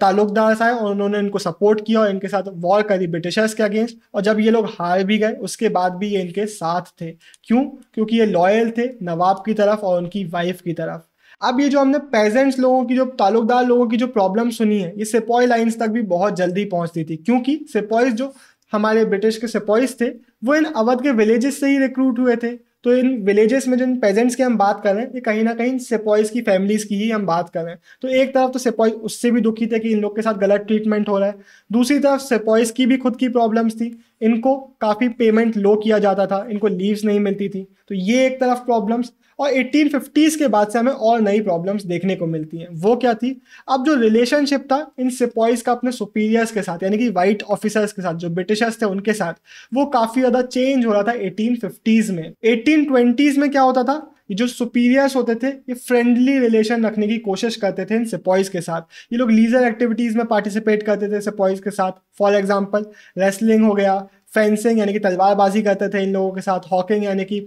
ताल्लुकदार आए और उन्होंने इनको सपोर्ट किया और इनके साथ वॉर करी ब्रिटिशर्स के अगेंस्ट और जब ये लोग हार भी गए उसके बाद भी ये इनके साथ थे क्यों क्योंकि ये लॉयल थे नवाब की तरफ और उनकी वाइफ की तरफ अब ये जो हमने पेजेंट्स लोगों की जो ताल्लुकदार लोगों की जो प्रॉब्लम सुनी है ये सिपॉय लाइन्स तक भी बहुत जल्दी पहुंचती थी क्योंकि सिपॉइज जो हमारे ब्रिटिश के सिपॉइज थे वो इन अवध के विलेजेस से ही रिक्रूट हुए थे तो इन विलेजेस में जिन पेजेंट्स की हम बात कर रहे हैं ये कहीं ना कहीं सिपॉइज की फैमिलीज़ की ही हम बात कर रहे हैं तो एक तरफ तो सिपॉइज उससे भी दुखी थे कि इन लोग के साथ गलत ट्रीटमेंट हो रहा है दूसरी तरफ सिपॉइज की भी खुद की प्रॉब्लम्स थी इनको काफ़ी पेमेंट लो किया जाता था इनको लीव्स नहीं मिलती थी तो ये एक तरफ प्रॉब्लम्स और एटीन के बाद से हमें और नई प्रॉब्लम्स देखने को मिलती हैं वो क्या थी अब जो रिलेशनशिप था इन सिपॉइज का अपने सुपीरियर्स के साथ यानी कि वाइट ऑफिसर्स के साथ जो ब्रिटिशर्स थे उनके साथ वो काफ़ी ज़्यादा चेंज हो रहा था एटीन में एटीन में क्या होता था ये जो सुपीरियर्स होते थे ये फ्रेंडली रिलेशन रखने की कोशिश करते थे इन सिपॉइज के साथ ये लोग लीजर एक्टिविटीज़ में पार्टिसिपेट करते थे सिपॉइज के साथ फॉर एग्जाम्पल रेसलिंग हो गया फेंसिंग यानी कि तलवारबाजी करते थे इन लोगों के साथ हॉकिंग यानी कि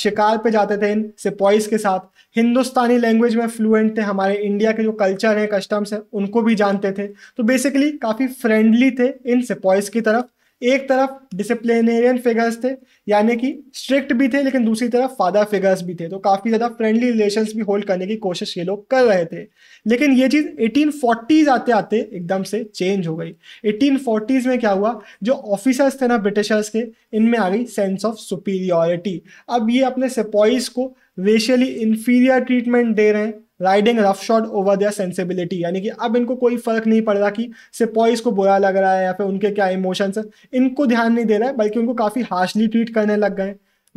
शिकार पे जाते थे इन सिपॉइज के साथ हिंदुस्तानी लैंग्वेज में फ्लुएंट थे हमारे इंडिया के जो कल्चर हैं कस्टम्स हैं उनको भी जानते थे तो बेसिकली काफ़ी फ्रेंडली थे इन सिपॉइज की तरफ एक तरफ डिसिप्लिनेरियन फिगर्स थे यानी कि स्ट्रिक्ट भी थे लेकिन दूसरी तरफ फादर फिगर्स भी थे तो काफ़ी ज़्यादा फ्रेंडली रिलेशन भी होल्ड करने की कोशिश ये लोग कर रहे थे लेकिन ये चीज़ एटीन आते आते एकदम से चेंज हो गई एटीन में क्या हुआ जो ऑफिसर्स थे ना ब्रिटिशर्स के इनमें आ गई सेंस ऑफ सुपीरियोरिटी अब ये अपने सिपॉइस को रेशियली इन्फीरियर ट्रीटमेंट दे रहे हैं riding roughshod over their sensibility यानी कि अब इनको कोई फर्क नहीं पड़ रहा कि सिपॉइस को बुरा लग रहा है या फिर उनके क्या इमोशंस हैं इनको ध्यान नहीं दे रहा है बल्कि उनको काफ़ी हार्शली ट्रीट करने लग गए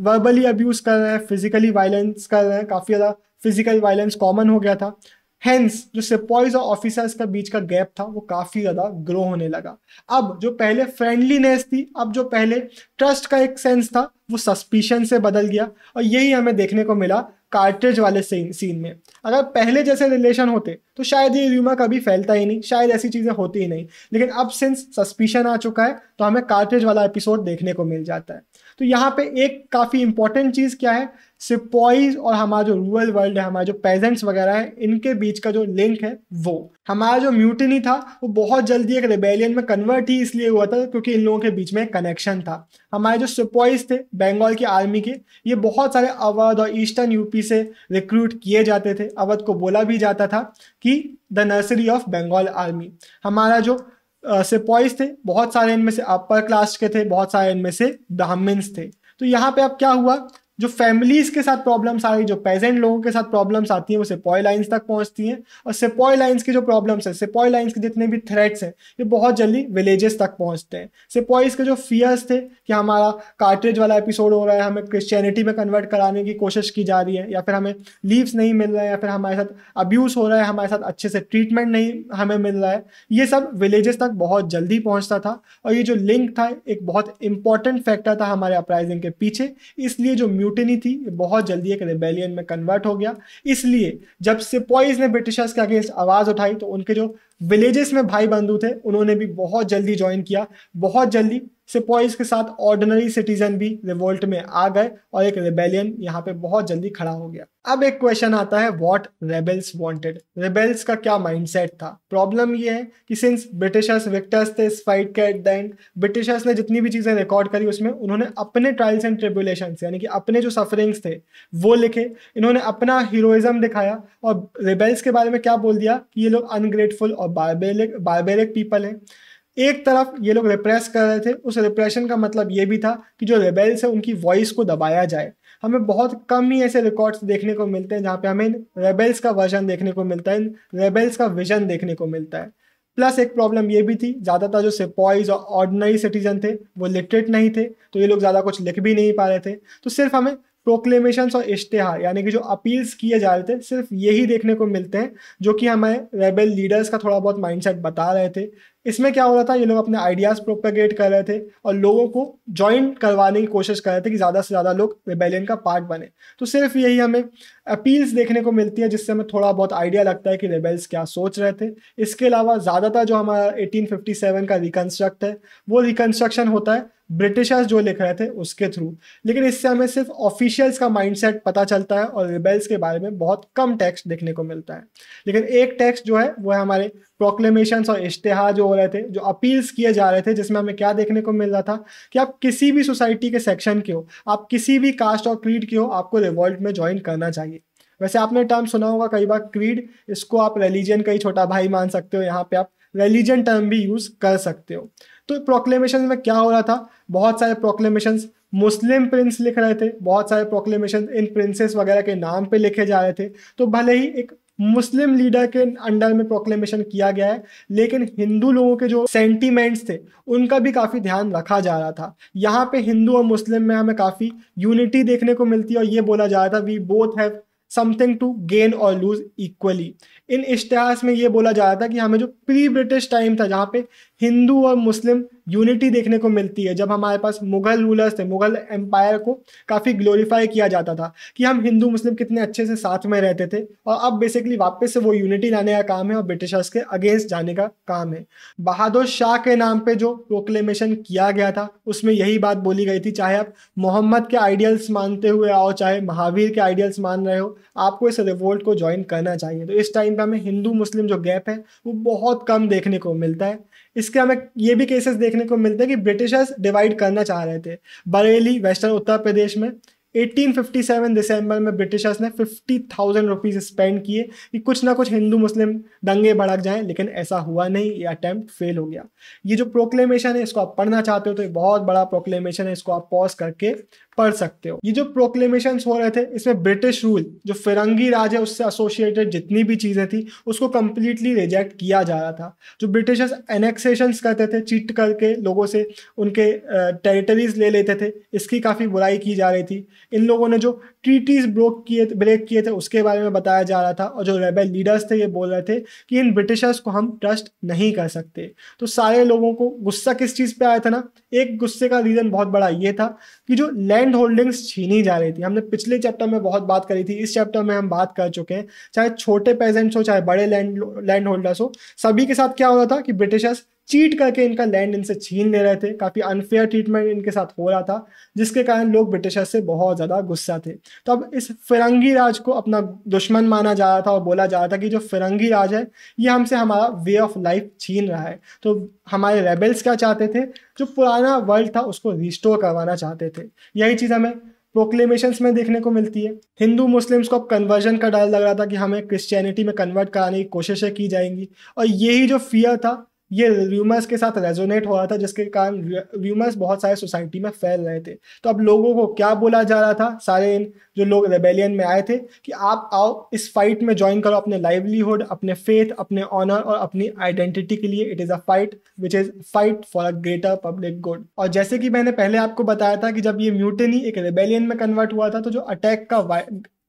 वर्बली अब्यूज़ कर रहे हैं फिजिकली वायलेंस कर रहे हैं काफ़ी ज़्यादा फिजिकल वायलेंस कॉमन हो गया था हेंस जो सिपॉइज और ऑफिसर्स का बीच का गैप था वो काफ़ी ज़्यादा ग्रो होने लगा अब जो पहले फ्रेंडलीनेस थी अब जो पहले ट्रस्ट का एक सेंस था वो सस्पिशन से बदल गया और यही हमें देखने को मिला कार्ट्रिज वाले सीन में अगर पहले जैसे रिलेशन होते तो शायद ये र्यूमा कभी फैलता ही नहीं शायद ऐसी चीज़ें होती ही नहीं लेकिन अब सिंस सस्पिशन आ चुका है तो हमें कार्ट्रिज वाला एपिसोड देखने को मिल जाता है तो यहाँ पे एक काफ़ी इंपॉर्टेंट चीज़ क्या है सिपॉइज और हमारा जो रूरल वर्ल्ड है हमारे जो पेजेंट्स वगैरह है इनके बीच का जो लिंक है वो हमारा जो म्यूटिनी था वो बहुत जल्दी एक रिबेलियन में कन्वर्ट ही इसलिए हुआ था क्योंकि इन लोगों के बीच में कनेक्शन था हमारे जो सिपॉइज थे बंगाल की आर्मी के ये बहुत सारे अवध और ईस्टर्न यूपी से रिक्रूट किए जाते थे अवध को बोला भी जाता था कि the nursery of Bengal army हमारा जो सिपॉइज थे बहुत सारे इनमें से अपर क्लास के थे बहुत सारे इनमें से ब्राह्मण्स थे तो यहाँ पे अब क्या हुआ जो फैमिलीज के साथ प्रॉब्लम्स आ रही जो पेजेंट लोगों के साथ प्रॉब्लम्स आती हैं वो सिपॉय लाइन्स तक पहुंचती हैं और सिपॉय लाइन्स की जो प्रॉब्लम्स हैं सिपॉय लाइन्स के जितने भी थ्रेट्स हैं ये बहुत जल्दी विलेजेस तक पहुंचते हैं सिपॉयज के जो फियर्स थे कि हमारा कार्टेज वाला एपिसोड हो रहा है हमें क्रिश्चियनिटी में कन्वर्ट कराने की कोशिश की जा रही है या फिर हमें लीव्स नहीं मिल रहे हैं या फिर हमारे साथ अब्यूज़ हो रहा है हमारे साथ अच्छे से ट्रीटमेंट नहीं हमें मिल रहा है ये सब विलेजेस तक बहुत जल्दी पहुँचता था और ये जो लिंक था एक बहुत इंपॉर्टेंट फैक्टर था हमारे अपराइजिंग के पीछे इसलिए जो म्यूटनी थी बहुत जल्दी एक रेबेलियन में कन्वर्ट हो गया इसलिए जब सिपॉइज ने ब्रिटिशर्स के अगेंस्ट आवाज़ उठाई तो उनके जो विलेजेस में भाई बंधु थे उन्होंने भी बहुत जल्दी ज्वाइन किया बहुत जल्दी सिपॉइज के साथ ऑर्डिनरी सिटीजन भी रिवोल्ट में आ गए और एक रेबेलियन यहाँ पे बहुत जल्दी खड़ा हो गया अब एक क्वेश्चन आता है व्हाट रेबेल्स वांटेड रेबेल्स का क्या माइंडसेट था प्रॉब्लम ये है कि सिंस ब्रिटिशर्स विक्टर्स थे इस फाइट के एट द एंड ब्रिटिशर्स ने जितनी भी चीज़ें रिकॉर्ड करी उसमें उन्होंने अपने ट्रायल्स एंड ट्रिबुलेशन यानी कि अपने जो सफरिंग्स थे वो लिखे इन्होंने अपना हीरोइज्म दिखाया और रेबेल्स के बारे में क्या बोल दिया कि ये लोग अनग्रेटफुल और बारबेरिक बारबेरिक पीपल हैं एक तरफ ये लोग रिप्रेस कर रहे थे उस रिप्रेशन का मतलब ये भी था कि जो रेबेल्स है उनकी वॉइस को दबाया जाए हमें बहुत कम ही ऐसे रिकॉर्ड्स देखने को मिलते हैं जहाँ पे हमें रेबेल्स का वर्जन देखने को मिलता है रेबेल्स का विजन देखने को मिलता है प्लस एक प्रॉब्लम ये भी थी ज़्यादातर जो सिपॉइज और ऑर्डनरी सिटीजन थे वो लिटरेट नहीं थे तो ये लोग ज़्यादा कुछ लिख भी नहीं पा रहे थे तो सिर्फ हमें प्रोक्लेमेशन और इश्तहार यानी कि जो अपील्स किए जा रहे थे सिर्फ यही देखने को मिलते हैं जो कि हमें रेबेल लीडर्स का थोड़ा बहुत माइंडसेट बता रहे थे इसमें क्या हो रहा था ये लोग अपने आइडियाज़ प्रोपेगेट कर रहे थे और लोगों को ज्वाइन करवाने की कोशिश कर रहे थे कि ज़्यादा से ज़्यादा लोग रिबेलियन का पार्ट बने तो सिर्फ यही हमें अपील्स देखने को मिलती है जिससे हमें थोड़ा बहुत आइडिया लगता है कि रेबेल्स क्या सोच रहे थे इसके अलावा ज़्यादातर जो हमारा एटीन का रिकन्स्ट्रक्ट है वो रिकन्स्ट्रक्शन होता है ब्रिटिशर्स जो लिख रहे थे उसके थ्रू लेकिन इससे हमें सिर्फ ऑफिशियल्स का माइंडसेट पता चलता है और रिबेल्स के बारे में बहुत कम टेक्स्ट देखने को मिलता है लेकिन एक टेक्स्ट जो है वो है हमारे प्रोक्लेमेशन और इश्तेहार जो हो रहे थे जो अपील्स किए जा रहे थे जिसमें हमें क्या देखने को मिल रहा था कि आप किसी भी सोसाइटी के सेक्शन के हो आप किसी भी कास्ट और क्रीड के हो आपको रिवॉल्ट में ज्वाइन करना चाहिए वैसे आपने टर्म सुना होगा कई बार क्रीड इसको आप रिलीजन का ही छोटा भाई मान सकते हो यहाँ पे आप रिलीजन टर्म भी यूज़ कर सकते हो तो प्रोक्लेमेशन में क्या हो रहा था बहुत सारे प्रोक्लेमेशन मुस्लिम प्रिंस लिख रहे थे बहुत सारे प्रोक्लेमेशन इन प्रिंसेस वगैरह के नाम पे लिखे जा रहे थे तो भले ही एक मुस्लिम लीडर के अंडर में प्रोक्लेमेशन किया गया है लेकिन हिंदू लोगों के जो सेंटीमेंट्स थे उनका भी काफ़ी ध्यान रखा जा रहा था यहाँ पे हिंदू और मुस्लिम में हमें काफ़ी यूनिटी देखने को मिलती है और ये बोला जा रहा था we both have something to gain और लूज इक्वली इन इश्तहास में ये बोला जा रहा था कि हमें जो प्री ब्रिटिश टाइम था जहाँ पे हिंदू और मुस्लिम यूनिटी देखने को मिलती है जब हमारे पास मुगल रूलर्स थे मुगल एम्पायर को काफ़ी ग्लोरीफाई किया जाता था कि हम हिंदू मुस्लिम कितने अच्छे से साथ में रहते थे और अब बेसिकली वापस से वो यूनिटी लाने का काम है और ब्रिटिशर्स के अगेंस्ट जाने का काम है बहादुर शाह के नाम पर जो प्रोक्लेमेशन किया गया था उसमें यही बात बोली गई थी चाहे आप मोहम्मद के आइडियल्स मानते हुए आओ चाहे महावीर के आइडियल्स मान रहे हो आपको इस रिवोल्ट को ज्वाइन करना चाहिए तो इस टाइम परसेंट में हिंदू मुस्लिम जो गैप है वो बहुत कम देखने को मिलता है इसके हमें ये भी केसेस देखने को मिलते हैं कि ब्रिटिशर्स डिवाइड करना चाह रहे थे बरेली वेस्टर्न उत्तर प्रदेश में 1857 दिसंबर में ब्रिटिशर्स ने 50,000 थाउजेंड रुपीज़ स्पेंड किए कि कुछ ना कुछ हिंदू मुस्लिम दंगे भड़क जाएं लेकिन ऐसा हुआ नहीं ये अटैम्प्ट फेल हो गया ये जो प्रोक्लेमेशन है इसको आप पढ़ना चाहते हो तो ये बहुत बड़ा प्रोक्लेमेशन है इसको आप पॉज करके पढ़ सकते हो ये जो प्रोक्लेमेशन हो रहे थे इसमें ब्रिटिश रूल जो फिरंगी राज है उससे एसोसिएटेड जितनी भी चीज़ें थी उसको कम्प्लीटली रिजेक्ट किया जा रहा था जो ब्रिटिशर्स एनेक्सेशन करते थे चीट करके लोगों से उनके टेरिटरीज ले लेते थे इसकी काफ़ी बुराई की जा रही थी इन लोगों ने जो ट्रीटीज़ ब्रोक किए ब्रेक किए थे उसके बारे में बताया जा रहा था और जो रेबल लीडर्स थे ये बोल रहे थे कि इन ब्रिटिशर्स को हम ट्रस्ट नहीं कर सकते तो सारे लोगों को गुस्सा किस चीज़ पर आया था ना एक गुस्से का रीज़न बहुत बड़ा ये था कि जो लैंड होल्डिंग्स छीनी जा रही थी हमने पिछले चैप्टर में बहुत बात करी थी इस चैप्टर में हम बात कर चुके हैं चाहे छोटे पेजेंट्स हो चाहे बड़े लैंड लैंड होल्डर्स हो सभी के साथ क्या हो रहा था कि ब्रिटिशर्स चीट करके इनका लैंड इनसे छीन ले रहे थे काफ़ी अनफेयर ट्रीटमेंट इनके साथ हो रहा था जिसके कारण लोग ब्रिटिशर्स से बहुत ज़्यादा गुस्सा थे तो अब इस फिरंगी राज को अपना दुश्मन माना जा रहा था और बोला जा रहा था कि जो फिरंगी राज है ये हमसे हमारा वे ऑफ लाइफ छीन रहा है तो हमारे रेबल्स क्या चाहते थे जो पुराना वर्ल्ड था उसको रिस्टोर करवाना चाहते थे यही चीज़ हमें प्रोक्लेमेशन में देखने को मिलती है हिंदू मुस्लिम्स को अब कन्वर्जन का डर लग रहा था कि हमें क्रिश्चियनिटी में कन्वर्ट कराने की कोशिशें की जाएंगी और यही जो फियर था ये र्यूमर्स के साथ रेजोनेट हुआ था जिसके कारण र्यूमर्स बहुत सारे सोसाइटी में फैल रहे थे तो अब लोगों को क्या बोला जा रहा था सारे इन जो लोग रेबेलियन में आए थे कि आप आओ इस फाइट में ज्वाइन करो अपने लाइवलीहुड अपने फेथ अपने ऑनर और अपनी आइडेंटिटी के लिए it is a fight which is fight for a greater public good और जैसे कि मैंने पहले आपको बताया था कि जब ये म्यूटनी एक रेबेलियन में कन्वर्ट हुआ था तो जो अटैक का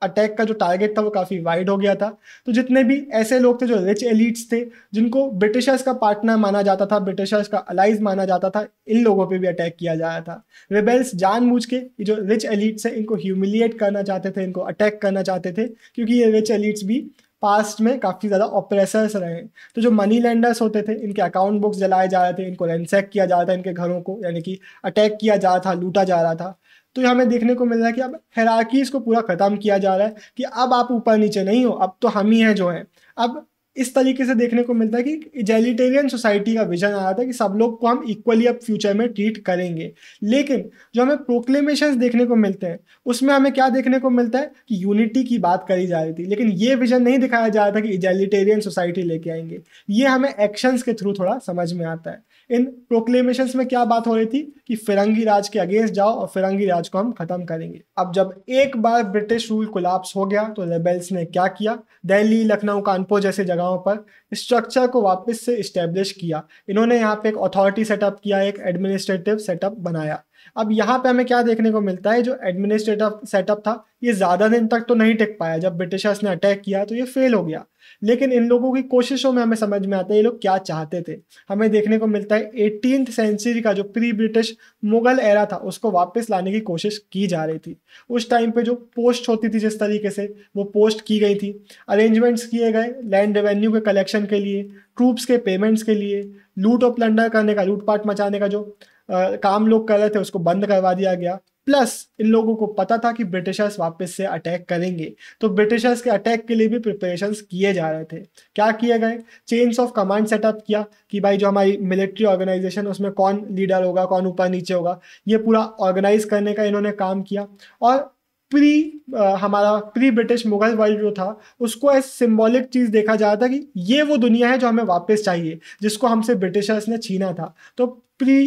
अटैक का जो टारगेट था वो काफ़ी वाइड हो गया था तो जितने भी ऐसे लोग थे जो रिच एलिट्स थे जिनको ब्रिटिशर्स का पार्टनर माना जाता था ब्रिटिशर्स का अलाइज माना जाता था इन लोगों पे भी अटैक किया जा रहा था रिबेल्स जानबूझ के जो रिच एलिट्स है इनको ह्यूमिलिएट करना चाहते थे इनको अटैक करना चाहते थे क्योंकि ये रिच एलिट्स भी पास्ट में काफ़ी ज़्यादा ऑपरेसर्स रहे तो जो मनी लैंडर्स होते थे इनके अकाउंट बुक्स जलाए जा रहे थे इनको रेंसेक किया जा रहा था इनके घरों को यानी कि अटैक किया जा रहा था लूटा जा रहा था तो हमें देखने को मिल रहा है कि अब हैराकी को पूरा ख़त्म किया जा रहा है कि अब आप ऊपर नीचे नहीं हो अब तो हम ही हैं जो हैं अब इस तरीके से देखने को मिलता है कि जेलिटेरियन सोसाइटी का विजन आ रहा था कि सब लोग को हम इक्वली अब फ्यूचर में ट्रीट करेंगे लेकिन जो हमें प्रोक्लेमेशन देखने को मिलते हैं उसमें हमें क्या देखने को मिलता है कि यूनिटी की बात करी जा रही थी लेकिन ये विजन नहीं दिखाया जा रहा था कि जेलिटेरियन सोसाइटी लेके आएंगे ये हमें एक्शंस के थ्रू थोड़ा समझ में आता है इन प्रोक्लेमेशन में क्या बात हो रही थी कि फिरंगी राज के अगेंस्ट जाओ और फिरंगी राज को हम खत्म करेंगे अब जब एक बार ब्रिटिश रूल कोलाप्स हो गया तो रेबेल्स ने क्या किया दिल्ली लखनऊ कानपुर जैसे जगहों पर स्ट्रक्चर को वापस से इस्टेब्लिश किया इन्होंने यहाँ पे एक अथॉरिटी सेटअप किया एक एडमिनिस्ट्रेटिव सेटअप बनाया अब यहाँ पे हमें क्या देखने को मिलता है जो एडमिनिस्ट्रेटिव सेटअप था ये ज़्यादा दिन तक तो नहीं टिक पाया जब ब्रिटिशर्स ने अटैक किया तो ये फेल हो गया लेकिन इन लोगों की कोशिशों में हमें समझ में आता है ये लोग क्या चाहते थे हमें देखने को मिलता है एटीन सेंचुरी का जो प्री ब्रिटिश मुगल एरा था उसको वापस लाने की कोशिश की जा रही थी उस टाइम पे जो पोस्ट होती थी जिस तरीके से वो पोस्ट की गई थी अरेंजमेंट्स किए गए लैंड रेवेन्यू के कलेक्शन के लिए ट्रूप्स के पेमेंट्स के लिए लूट और प्लंडर करने का लूटपाट मचाने का जो आ, काम लोग कर रहे थे उसको बंद करवा दिया गया प्लस इन लोगों को पता था कि ब्रिटिशर्स वापस से अटैक करेंगे तो ब्रिटिशर्स के अटैक के लिए भी प्रिपरेशन किए जा रहे थे क्या किए गए चेंज ऑफ कमांड सेटअप किया कि भाई जो हमारी मिलिट्री ऑर्गेनाइजेशन उसमें कौन लीडर होगा कौन ऊपर नीचे होगा ये पूरा ऑर्गेनाइज करने का इन्होंने काम किया और प्री आ, हमारा प्री ब्रिटिश मुगल वर्ल्ड जो था उसको एज सिम्बॉलिक चीज़ देखा जा रहा था कि ये वो दुनिया है जो हमें वापस चाहिए जिसको हमसे ब्रिटिशर्स ने छीना था तो प्री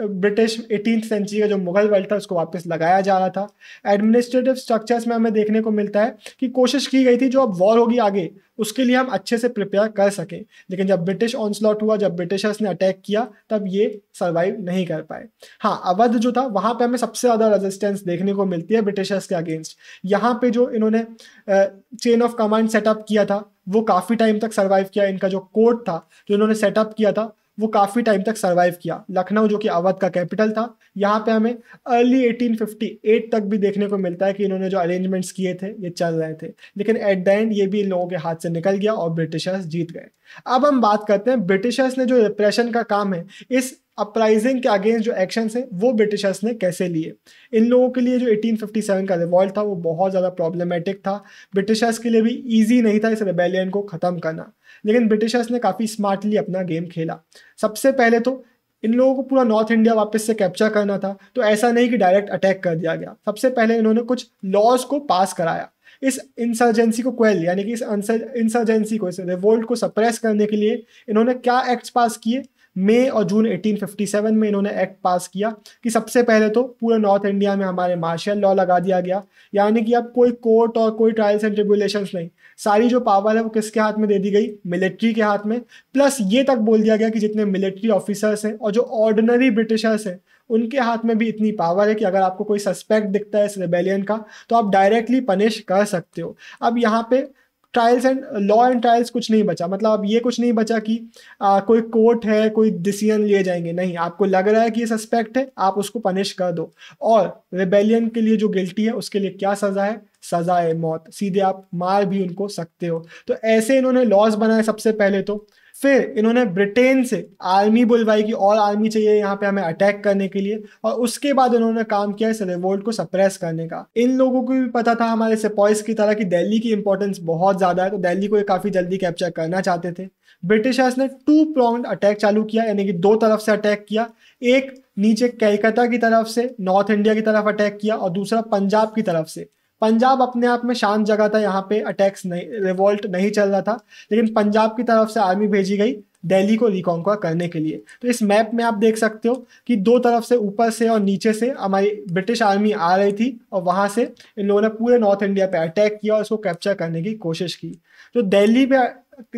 ब्रिटिश एटीन सेंचुरी का जो मुगल वर्ल्ड था उसको वापस लगाया जा रहा था एडमिनिस्ट्रेटिव स्ट्रक्चर्स में हमें देखने को मिलता है कि कोशिश की गई थी जो अब वॉर होगी आगे उसके लिए हम अच्छे से प्रिपेयर कर सकें लेकिन जब ब्रिटिश ऑनस्लॉट हुआ जब ब्रिटिशर्स ने अटैक किया तब ये सर्वाइव नहीं कर पाए हाँ अवध जो था वहाँ पर हमें सबसे ज़्यादा रेजिस्टेंस देखने को मिलती है ब्रिटिशर्स के अगेंस्ट यहाँ पर जो इन्होंने चेन ऑफ कमांड सेटअप किया था वो काफ़ी टाइम तक सर्वाइव किया इनका जो कोर्ट था जो इन्होंने सेटअप किया था वो काफ़ी टाइम तक सर्वाइव किया लखनऊ जो कि अवध का कैपिटल था यहाँ पे हमें अर्ली 1858 तक भी देखने को मिलता है कि इन्होंने जो अरेंजमेंट्स किए थे ये चल रहे थे लेकिन एट द एंड ये भी इन लोगों के हाथ से निकल गया और ब्रिटिशर्स जीत गए अब हम बात करते हैं ब्रिटिशर्स ने जो रिप्रेशन का काम है इस अपराइजिंग के अगेंस्ट जो एक्शंस हैं वो ब्रिटिशर्स ने कैसे लिए इन लोगों के लिए जो 1857 का रिवॉल्ट था वो बहुत ज़्यादा प्रॉब्लमेटिक था ब्रिटिशर्स के लिए भी ईजी नहीं था इस रेबेलियन को ख़त्म करना लेकिन ब्रिटिशर्स ने काफ़ी स्मार्टली अपना गेम खेला सबसे पहले तो इन लोगों को पूरा नॉर्थ इंडिया वापस से कैप्चर करना था तो ऐसा नहीं कि डायरेक्ट अटैक कर दिया गया सबसे पहले इन्होंने कुछ लॉज को पास कराया इस इंसर्जेंसी को क्वेल यानी कि इस इंसर्जेंसी को इस रिवोल्ट को सप्रेस करने के लिए इन्होंने क्या एक्ट्स पास किए मई और जून 1857 में इन्होंने एक्ट पास किया कि सबसे पहले तो पूरे नॉर्थ इंडिया में हमारे मार्शल लॉ लगा दिया गया यानी कि अब कोई कोर्ट और कोई ट्रायल्स एंड ट्रिब्यूलेशन नहीं सारी जो पावर है वो किसके हाथ में दे दी गई मिलिट्री के हाथ में प्लस ये तक बोल दिया गया कि जितने मिलिट्री ऑफिसर्स हैं और जो ऑर्डनरी ब्रिटिशर्स हैं उनके हाथ में भी इतनी पावर है कि अगर आपको कोई सस्पेक्ट दिखता है इस रेबेलियन का तो आप डायरेक्टली पनिश कर सकते हो अब यहाँ पे trials and law and trials कुछ नहीं बचा मतलब अब ये कुछ नहीं बचा कि आ, कोई कोर्ट है कोई डिसीजन लिए जाएंगे नहीं आपको लग रहा है कि ये सस्पेक्ट है आप उसको पनिश कर दो और रेबेलियन के लिए जो गिल्टी है उसके लिए क्या सज़ा है सज़ा है मौत सीधे आप मार भी उनको सकते हो तो ऐसे इन्होंने लॉज बनाए सबसे पहले तो फिर इन्होंने ब्रिटेन से आर्मी बुलवाई कि और आर्मी चाहिए यहाँ पे हमें अटैक करने के लिए और उसके बाद इन्होंने काम किया इस रिवोल्ट को सप्रेस करने का इन लोगों को भी पता था हमारे सिपॉइस की तरह कि दिल्ली की इंपॉर्टेंस बहुत ज़्यादा है तो दिल्ली को ये काफ़ी जल्दी कैप्चर करना चाहते थे ब्रिटिशर्स ने टू प्रोंग अटैक चालू किया यानी कि दो तरफ से अटैक किया एक नीचे कैलकाता की तरफ से नॉर्थ इंडिया की तरफ अटैक किया और दूसरा पंजाब की तरफ से पंजाब अपने आप में शांत जगह था यहाँ पे अटैक्स नहीं रिवोल्ट नहीं चल रहा था लेकिन पंजाब की तरफ से आर्मी भेजी गई दिल्ली को रिकॉन्क्वा करने के लिए तो इस मैप में आप देख सकते हो कि दो तरफ से ऊपर से और नीचे से हमारी ब्रिटिश आर्मी आ रही थी और वहाँ से इन लोगों ने पूरे नॉर्थ इंडिया पे अटैक किया और उसको कैप्चर करने की कोशिश की जो तो दिल्ली पे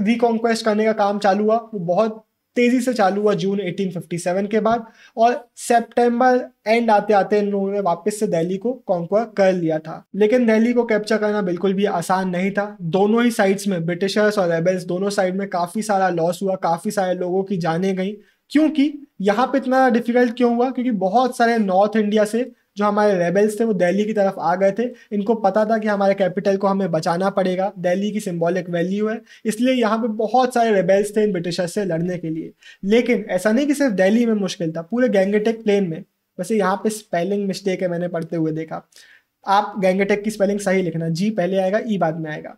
रिकॉन्क्वेस्ट करने का काम चालू हुआ वो बहुत तेजी से चालू हुआ जून 1857 के बाद और सितंबर एंड आते आते इन्होंने वापस से दिल्ली को कॉन्क्वर कर लिया था लेकिन दिल्ली को कैप्चर करना बिल्कुल भी आसान नहीं था दोनों ही साइड्स में ब्रिटिशर्स और रेबल्स दोनों साइड में काफी सारा लॉस हुआ काफी सारे लोगों की जाने गई क्योंकि यहाँ पे इतना डिफिकल्ट क्यों हुआ क्योंकि बहुत सारे नॉर्थ इंडिया से जो हमारे रेबल्स थे वो दिल्ली की तरफ आ गए थे इनको पता था कि हमारे कैपिटल को हमें बचाना पड़ेगा दिल्ली की सिम्बॉलिक वैल्यू है इसलिए यहाँ पे बहुत सारे रेबल्स थे इन ब्रिटिशर्स से लड़ने के लिए लेकिन ऐसा नहीं कि सिर्फ दिल्ली में मुश्किल था पूरे गैंगटेक प्लेन में वैसे यहाँ पे स्पेलिंग मिस्टेक है मैंने पढ़ते हुए देखा आप गैंगटेक की स्पेलिंग सही लिखना जी पहले आएगा ई बाद में आएगा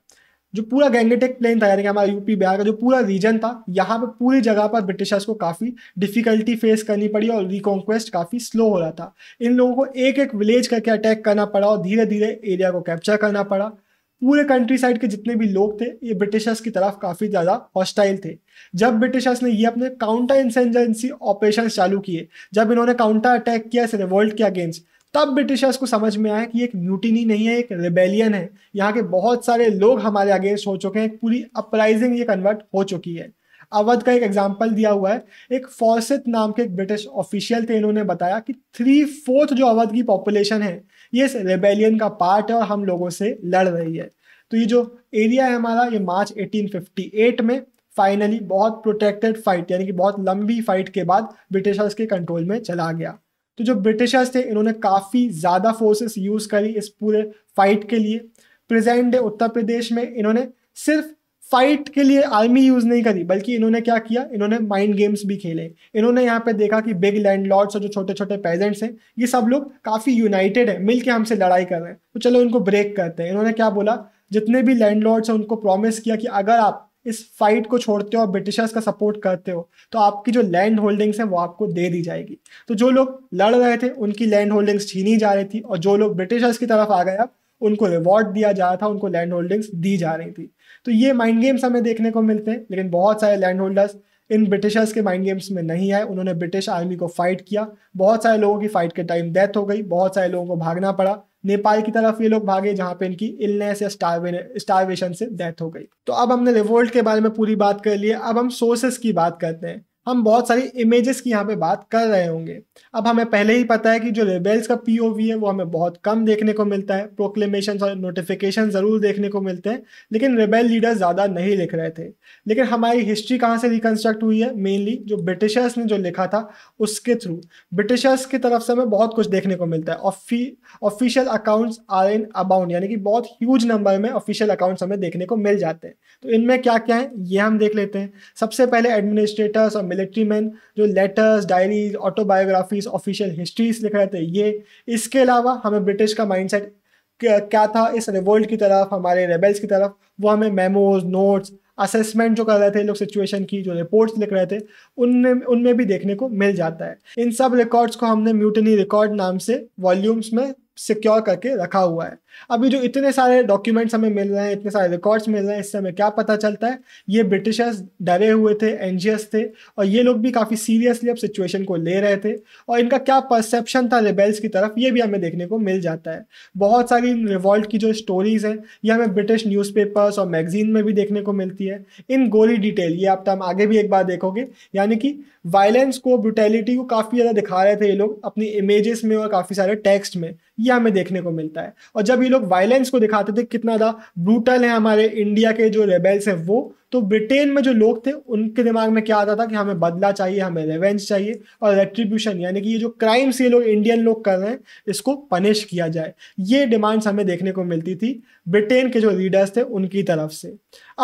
जो पूरा गैंगेटेक प्लेन था यानी कि हमारा यूपी बिहार का जो पूरा रीजन था यहाँ पे पूरी जगह पर ब्रिटिशर्स को काफ़ी डिफिकल्टी फेस करनी पड़ी और रिकॉन्क्वेस्ट काफ़ी स्लो हो रहा था इन लोगों को एक एक विलेज करके अटैक करना पड़ा और धीरे धीरे एरिया को कैप्चर करना पड़ा पूरे कंट्री साइड के जितने भी लोग थे ये ब्रिटिशर्स की तरफ काफ़ी ज़्यादा हॉस्टाइल थे जब ब्रिटिशर्स ने ये अपने काउंटर इंसेंजेंसी ऑपरेशन चालू किए जब इन्होंने काउंटर अटैक किया इस रिवोल्ट के अगेंस्ट तब ब्रिटिशर्स को समझ में आया कि एक म्यूटिनी नहीं है एक रेबेलियन है यहाँ के बहुत सारे लोग हमारे अगेंस्ट हो चुके हैं एक पूरी अपराइजिंग ये कन्वर्ट हो चुकी है अवध का एक एग्जाम्पल दिया हुआ है एक फॉसित नाम के एक ब्रिटिश ऑफिशियल थे इन्होंने बताया कि थ्री फोर्थ जो अवध की पॉपुलेशन है ये इस रेबेलियन का पार्ट है और हम लोगों से लड़ रही है तो ये जो एरिया है हमारा ये मार्च 1858 में फाइनली बहुत प्रोटेक्टेड फाइट यानी कि बहुत लंबी फाइट के बाद ब्रिटिशर्स के कंट्रोल में चला गया तो जो ब्रिटिशर्स थे इन्होंने काफ़ी ज़्यादा फोर्सेस यूज़ करी इस पूरे फाइट के लिए प्रेजेंट डे उत्तर प्रदेश में इन्होंने सिर्फ फाइट के लिए आर्मी यूज़ नहीं करी बल्कि इन्होंने क्या किया इन्होंने माइंड गेम्स भी खेले इन्होंने यहाँ पे देखा कि बिग लैंड लॉर्ड्स और जो छोटे छोटे पेजेंट्स हैं ये सब लोग काफ़ी यूनाइटेड हैं मिलके हमसे लड़ाई कर रहे हैं तो चलो इनको ब्रेक करते हैं इन्होंने क्या बोला जितने भी लॉर्ड्स हैं उनको प्रॉमिस किया कि अगर आप इस फाइट को छोड़ते हो और ब्रिटिशर्स का सपोर्ट करते हो तो आपकी जो लैंड होल्डिंग्स हैं वो आपको दे दी जाएगी तो जो लोग लड़ रहे थे उनकी लैंड होल्डिंग्स छीनी जा रही थी और जो लोग ब्रिटिशर्स की तरफ आ गया उनको रिवॉर्ड दिया जा रहा था उनको लैंड होल्डिंग्स दी जा रही थी तो ये माइंड गेम्स हमें देखने को मिलते हैं लेकिन बहुत सारे लैंड होल्डर्स इन ब्रिटिशर्स के माइंड गेम्स में नहीं आए उन्होंने ब्रिटिश आर्मी को फाइट किया बहुत सारे लोगों की फाइट के टाइम डेथ हो गई बहुत सारे लोगों को भागना पड़ा नेपाल की तरफ ये लोग भागे जहाँ पे इनकी इलनेस या स्टारवेशन से डेथ हो गई तो अब हमने रिवोल्ट के बारे में पूरी बात कर ली अब हम सोर्सेस की बात करते हैं हम बहुत सारी इमेजेस की यहाँ पे बात कर रहे होंगे अब हमें पहले ही पता है कि जो रेबेल्स का पी है वो हमें बहुत कम देखने को मिलता है प्रोक्लेमेशन और नोटिफिकेशन ज़रूर देखने को मिलते हैं लेकिन रेबेल लीडर ज़्यादा नहीं लिख रहे थे लेकिन हमारी हिस्ट्री कहाँ से रिकन्स्ट्रक्ट हुई है मेनली जो ब्रिटिशर्स ने जो लिखा था उसके थ्रू ब्रिटिशर्स की तरफ से हमें बहुत कुछ देखने को मिलता है official accounts are in abound यानी कि बहुत ह्यूज नंबर में ऑफिशियल अकाउंट्स हमें देखने को मिल जाते हैं तो इनमें क्या क्या है ये हम देख लेते हैं सबसे पहले एडमिनिस्ट्रेटर्स और मिलिट्री मैन जो letters diary autobiographies official histories लिख रहे थे ये इसके अलावा हमें ब्रिटिश का माइंडसेट क्या था इस रिवोल्ट की तरफ हमारे रेबल्स की तरफ वो हमें मेमोज नोट्स असेसमेंट जो कर रहे थे लोग सिचुएशन की जो रिपोर्ट्स लिख रहे थे उनमें उनमें भी देखने को मिल जाता है इन सब रिकॉर्ड्स को हमने म्यूटनी रिकॉर्ड नाम से वॉल्यूम्स में सिक्योर करके रखा हुआ है अभी जो इतने सारे डॉक्यूमेंट्स हमें मिल रहे हैं इतने सारे रिकॉर्ड्स मिल रहे हैं इससे हमें क्या पता चलता है ये ब्रिटिशर्स डरे हुए थे एन थे और ये लोग भी काफ़ी सीरियसली अब सिचुएशन को ले रहे थे और इनका क्या परसेप्शन था रिबेल्स की तरफ ये भी हमें देखने को मिल जाता है बहुत सारी इन रिवॉल्ट की जो स्टोरीज़ हैं ये हमें ब्रिटिश न्यूज़पेपर्स और मैगजीन में भी देखने को मिलती है इन गोरी डिटेल ये आप तो हम आगे भी एक बार देखोगे यानी कि वायलेंस को ब्रुटैलिटी को काफ़ी ज़्यादा दिखा रहे थे ये लोग अपनी इमेजेस में और काफ़ी सारे टेक्स्ट में ये हमें देखने को मिलता है और जब ये लोग वायलेंस को दिखाते थे कितना ज़्यादा ब्रूटल है हमारे इंडिया के जो रेबेल्स हैं वो तो ब्रिटेन में जो लोग थे उनके दिमाग में क्या आता था कि हमें बदला चाहिए हमें रेवेंज चाहिए और रेट्रीब्यूशन यानी कि ये जो क्राइम्स ये लोग इंडियन लोग कर रहे हैं इसको पनिश किया जाए ये डिमांड्स हमें देखने को मिलती थी ब्रिटेन के जो रीडर्स थे उनकी तरफ से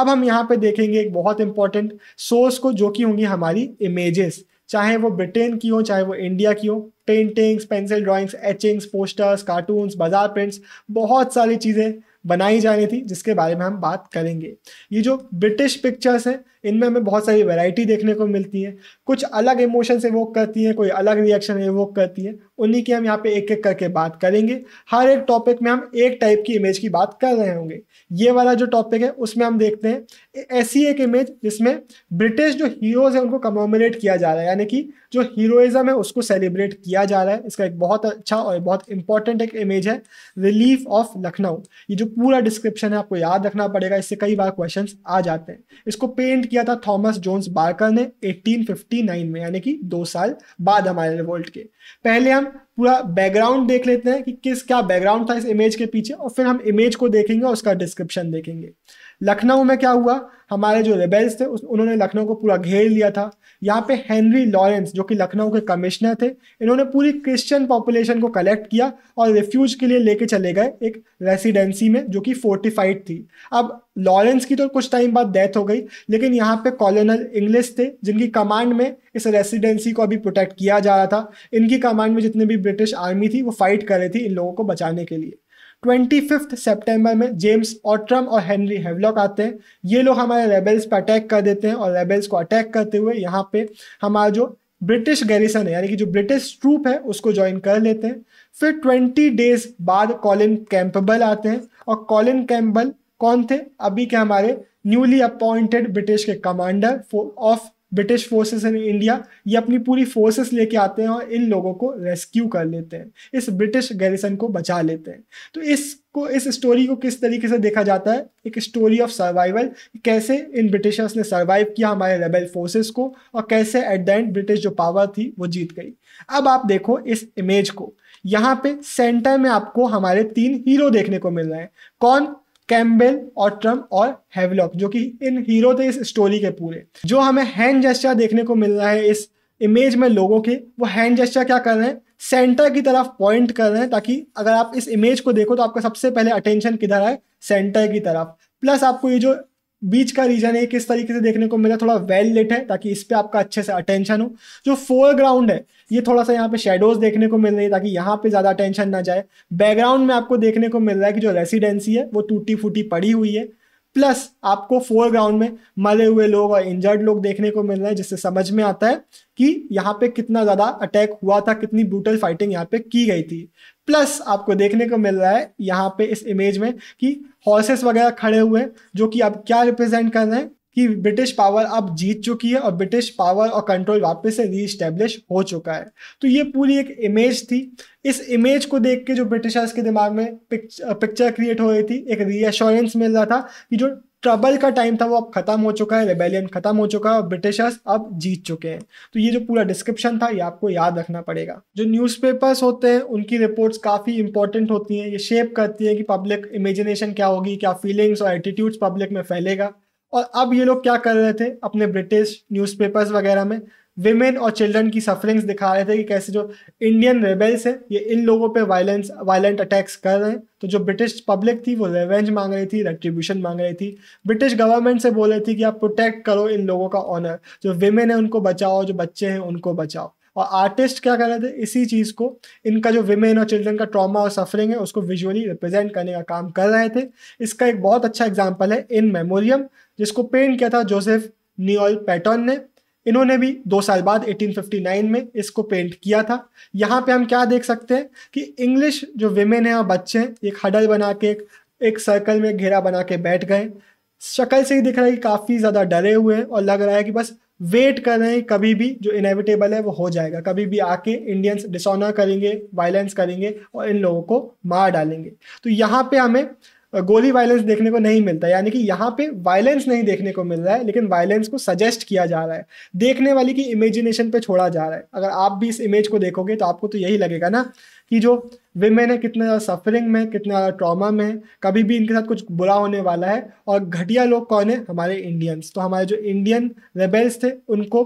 अब हम यहाँ पे देखेंगे एक बहुत इंपॉर्टेंट सोर्स को जो कि होंगी हमारी इमेजेस चाहे वो ब्रिटेन की हो चाहे वो इंडिया की हो paintings pencil drawings etchings posters cartoons bazaar prints बहुत सारी चीज़ें बनाई जा रही थी जिसके बारे में हम बात करेंगे ये जो ब्रिटिश पिक्चर्स हैं इनमें हमें बहुत सारी वैरायटी देखने को मिलती है कुछ अलग इमोशंस इवोक करती हैं कोई अलग रिएक्शन इवोक करती हैं उन्हीं की हम यहाँ पे एक एक करके बात करेंगे हर एक टॉपिक में हम एक टाइप की इमेज की बात कर रहे होंगे ये वाला जो टॉपिक है उसमें हम देखते हैं ऐसी एक इमेज जिसमें ब्रिटिश जो हीरोज़ हैं उनको कमोमोरेट किया जा रहा है यानी कि जो हीरोइज़म है उसको सेलिब्रेट किया जा रहा है इसका एक बहुत अच्छा और बहुत इंपॉर्टेंट एक इमेज है रिलीफ ऑफ लखनऊ ये जो पूरा डिस्क्रिप्शन है आपको याद रखना पड़ेगा इससे कई बार क्वेश्चन आ जाते हैं इसको पेंट किया था थॉमस जोन्स बार्कर ने 1859 में यानी कि दो साल बाद हमारे रिवोल्ट के पहले हम पूरा बैकग्राउंड देख लेते हैं कि किस क्या बैकग्राउंड था इस इमेज के पीछे और फिर हम इमेज को देखेंगे और उसका डिस्क्रिप्शन देखेंगे लखनऊ में क्या हुआ हमारे जो रेबेल्स थे उस उन्होंने लखनऊ को पूरा घेर लिया था यहाँ पे हेनरी लॉरेंस जो कि लखनऊ के कमिश्नर थे इन्होंने पूरी क्रिश्चियन पॉपुलेशन को कलेक्ट किया और रिफ्यूज के लिए लेके चले गए एक रेसिडेंसी में जो कि फोर्टिफाइड थी अब लॉरेंस की तो कुछ टाइम बाद डेथ हो गई लेकिन यहाँ पे कॉलोनल इंग्लिश थे जिनकी कमांड में इस रेसिडेंसी को अभी प्रोटेक्ट किया जा रहा था इनकी कमांड में जितने भी ब्रिटिश आर्मी थी वो फाइट कर रही थी इन लोगों को बचाने के लिए ट्वेंटी फिफ्थ सेप्टेम्बर में जेम्स ऑट्रम और हेनरी हेवलॉक आते हैं ये लोग हमारे रेबल्स पर अटैक कर देते हैं और रेबल्स को अटैक करते हुए यहाँ पे हमारा जो ब्रिटिश गैरिसन है यानी कि जो ब्रिटिश ट्रूप है उसको ज्वाइन कर लेते हैं फिर ट्वेंटी डेज बाद कॉलिन कैंपबल आते हैं और कॉलिन कैंपबल कौन थे अभी के हमारे न्यूली अपॉइंटेड ब्रिटिश के commander of British forces in India ये अपनी पूरी फोर्सेस लेके आते हैं और इन लोगों को रेस्क्यू कर लेते हैं इस ब्रिटिश गैरिसन को बचा लेते हैं तो इसको इस स्टोरी को किस तरीके से देखा जाता है एक स्टोरी ऑफ सर्वाइवल कैसे इन ब्रिटिशर्स ने सर्वाइव किया हमारे रेबल फोर्सेस को और कैसे एट द एंड ब्रिटिश जो पावर थी वो जीत गई अब आप देखो इस इमेज को यहाँ पे सेंटर में आपको हमारे तीन हीरो देखने को मिल रहे हैं कौन कैम्बेल और ट्रम्प और हैवलॉक जो कि इन हीरो थे इस स्टोरी के पूरे जो हमें हैंड जेस्टर देखने को मिल रहा है इस इमेज में लोगों के वो हैंड जेस्टर क्या कर रहे हैं सेंटर की तरफ पॉइंट कर रहे हैं ताकि अगर आप इस इमेज को देखो तो आपका सबसे पहले अटेंशन किधर है सेंटर की तरफ प्लस आपको ये जो बीच का रीजन एक इस तरीके से देखने को मिला थोड़ा वेल लिट है ताकि इस पर आपका अच्छे से अटेंशन हो जो फोरग्राउंड है ये थोड़ा सा यहाँ पे शेडोज देखने को मिल रही है ताकि यहाँ पे ज़्यादा अटेंशन ना जाए बैकग्राउंड में आपको देखने को मिल रहा है कि जो रेसिडेंसी है वो टूटी फूटी पड़ी हुई है प्लस आपको फोरग्राउंड में मरे हुए लोग और इंजर्ड लोग देखने को मिल रहे हैं जिससे समझ में आता है कि यहाँ पे कितना ज़्यादा अटैक हुआ था कितनी ब्रूटल फाइटिंग यहाँ पे की गई थी प्लस आपको देखने को मिल रहा है यहाँ पे इस इमेज में कि हॉर्सेस वगैरह खड़े हुए हैं जो कि आप क्या रिप्रेजेंट कर रहे हैं कि ब्रिटिश पावर अब जीत चुकी है और ब्रिटिश पावर और कंट्रोल वापस से रीस्टेब्लिश हो चुका है तो ये पूरी एक इमेज थी इस इमेज को देख के जो ब्रिटिशर्स के दिमाग में पिक्चर क्रिएट हो रही थी एक रीअश्योरेंस मिल रहा था कि जो ट्रबल का टाइम था वो अब खत्म हो चुका है रेबेलियन खत्म हो चुका है और ब्रिटिशर्स अब जीत चुके हैं तो ये जो पूरा डिस्क्रिप्शन था ये आपको याद रखना पड़ेगा जो न्यूज़पेपर्स होते हैं उनकी रिपोर्ट्स काफ़ी इंपॉर्टेंट होती हैं ये शेप करती हैं कि पब्लिक इमेजिनेशन क्या होगी क्या फीलिंग्स और एटीट्यूड्स पब्लिक में फैलेगा और अब ये लोग क्या कर रहे थे अपने ब्रिटिश न्यूज़पेपर्स वगैरह में विमेन और चिल्ड्रन की सफरिंग्स दिखा रहे थे कि कैसे जो इंडियन रेबल्स हैं ये इन लोगों पे वायलेंस वायलेंट अटैक्स कर रहे हैं तो जो ब्रिटिश पब्लिक थी वो रेवेंज मांग रही थी रेट्रीब्यूशन मांग रही थी ब्रिटिश गवर्नमेंट से बोल रही थी कि आप प्रोटेक्ट करो इन लोगों का ऑनर जो विमेन है उनको बचाओ जो बच्चे हैं उनको बचाओ और आर्टिस्ट क्या कर रहे थे इसी चीज़ को इनका जो विमेन और चिल्ड्रन का ट्रॉमा और सफरिंग है उसको विजुअली रिप्रेजेंट करने का काम कर रहे थे इसका एक बहुत अच्छा एग्जाम्पल है इन मेमोरियम जिसको पेंट किया था जोसेफ नियोल पैटर्न ने इन्होंने भी दो साल बाद 1859 में इसको पेंट किया था यहाँ पे हम क्या देख सकते हैं कि इंग्लिश जो विमेन है और बच्चे हैं एक हडल बना के एक, एक सर्कल में घेरा बना के बैठ गए शक्ल से ही दिख रहा है कि काफ़ी ज़्यादा डरे हुए हैं और लग रहा है कि बस वेट कर रहे हैं कभी भी जो इनएविटेबल है वो हो जाएगा कभी भी आके इंडियंस डिसऑनर करेंगे वायलेंस करेंगे और इन लोगों को मार डालेंगे तो यहाँ पे हमें गोली वायलेंस देखने को नहीं मिलता यानी कि यहाँ पे वायलेंस नहीं देखने को मिल रहा है लेकिन वायलेंस को सजेस्ट किया जा रहा है देखने वाली की इमेजिनेशन पे छोड़ा जा रहा है अगर आप भी इस इमेज को देखोगे तो आपको तो यही लगेगा ना कि जो विमेन है कितने ज़्यादा सफरिंग में कितने ज़्यादा ट्रॉमा में है कभी भी इनके साथ कुछ बुरा होने वाला है और घटिया लोग कौन है हमारे इंडियंस तो हमारे जो इंडियन रेबल्स थे उनको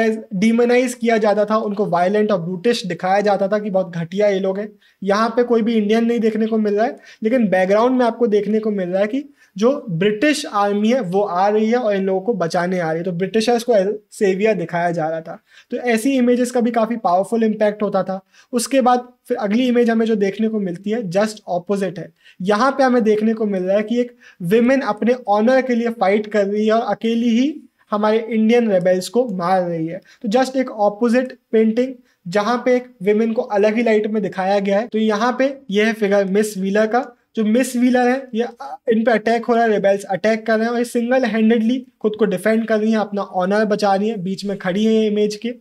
एज डिमनाइज किया जाता था उनको वायलेंट और ब्रूटिश दिखाया जाता था कि बहुत घटिया ये लोग हैं यहाँ पे कोई भी इंडियन नहीं देखने को मिल रहा है लेकिन बैकग्राउंड में आपको देखने को मिल रहा है कि जो ब्रिटिश आर्मी है वो आ रही है और इन लोगों को बचाने आ रही है तो ब्रिटिशर्स को सेवियर दिखाया जा रहा था तो ऐसी इमेजेस का भी काफ़ी पावरफुल इम्पैक्ट होता था उसके बाद फिर अगली इमेज हमें जो देखने को मिलती है जस्ट ऑपोजिट है यहाँ पे हमें देखने को मिल रहा है कि एक विमेन अपने ऑनर के लिए फाइट कर रही है और अकेली ही हमारे इंडियन रेबल्स को मार रही है तो जस्ट एक ऑपोजिट पेंटिंग जहाँ पे एक विमेन को अलग ही लाइट में दिखाया गया है तो यहाँ पे यह है फिगर मिस व्हीलर का जो मिस व्हीलर है ये इन पे अटैक हो रहा है रेबेल्स अटैक कर रहे हैं और ये सिंगल हैंडेडली खुद को डिफेंड कर रही हैं अपना ऑनर बचा रही हैं बीच में खड़ी है ये इमेज के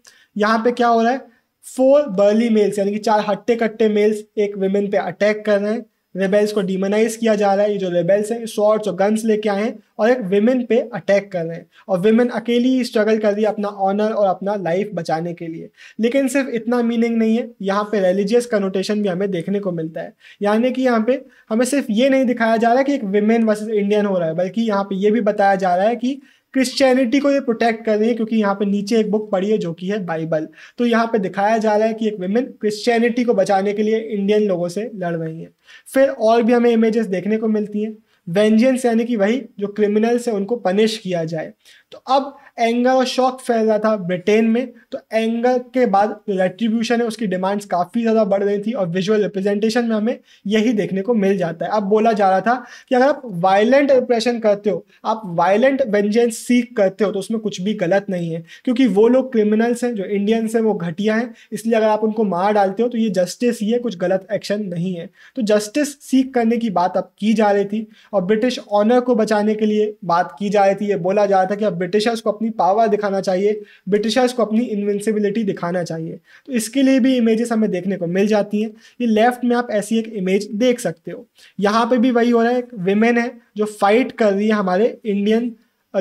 यहाँ पे क्या हो रहा है फोर बर्ली मेल्स यानी कि चार हट्टे कट्टे मेल्स एक विमेन पे अटैक कर रहे हैं रेबेल्स को डिमोनाइज किया जा रहा है ये जो रेबेल्स हैं शॉर्ट्स और गन्स लेके आए हैं और एक वेमेन पे अटैक कर रहे हैं और वेमेन अकेली स्ट्रगल कर रही है अपना ऑनर और अपना लाइफ बचाने के लिए लेकिन सिर्फ इतना मीनिंग नहीं है यहाँ पे रिलीजियस कनोटेशन भी हमें देखने को मिलता है यानी कि यहाँ पे हमें सिर्फ ये नहीं दिखाया जा रहा है कि एक वेमेन वर्सेज इंडियन हो रहा है बल्कि यहाँ पे ये भी बताया जा रहा है कि क्रिश्चियनिटी को ये प्रोटेक्ट कर रही है क्योंकि यहाँ पे नीचे एक बुक पड़ी है जो कि है बाइबल तो यहाँ पे दिखाया जा रहा है कि एक वेमेन क्रिश्चियनिटी को बचाने के लिए इंडियन लोगों से लड़ रही है फिर और भी हमें इमेजेस देखने को मिलती हैं वेंजियंस यानी कि वही जो क्रिमिनल्स है उनको पनिश किया जाए तो अब एंगर और शॉक फैल रहा था ब्रिटेन में तो एंगर के बाद रेट्रीब्यूशन है उसकी डिमांड्स काफ़ी ज़्यादा बढ़ रही थी और विजुअल रिप्रेजेंटेशन में हमें यही देखने को मिल जाता है अब बोला जा रहा था कि अगर आप वायलेंट रिप्रेशन करते हो आप वायलेंट वेंजेंस सीख करते हो तो उसमें कुछ भी गलत नहीं है क्योंकि वो लोग क्रिमिनल्स हैं जो इंडियंस हैं वो घटिया हैं इसलिए अगर आप उनको मार डालते हो तो ये जस्टिस ही है कुछ गलत एक्शन नहीं है तो जस्टिस सीख करने की बात अब की जा रही थी और ब्रिटिश ऑनर को बचाने के लिए बात की जा रही थी ये बोला जा रहा था कि अब ब्रिटिशर्स को अपनी अपनी पावर दिखाना चाहिए ब्रिटिशर्स को अपनी इन्वेंसिबिलिटी दिखाना चाहिए तो इसके लिए भी इमेजेस हमें देखने को मिल जाती हैं ये लेफ्ट में आप ऐसी एक इमेज देख सकते हो यहाँ पे भी वही हो रहा है एक वेमेन है जो फाइट कर रही है हमारे इंडियन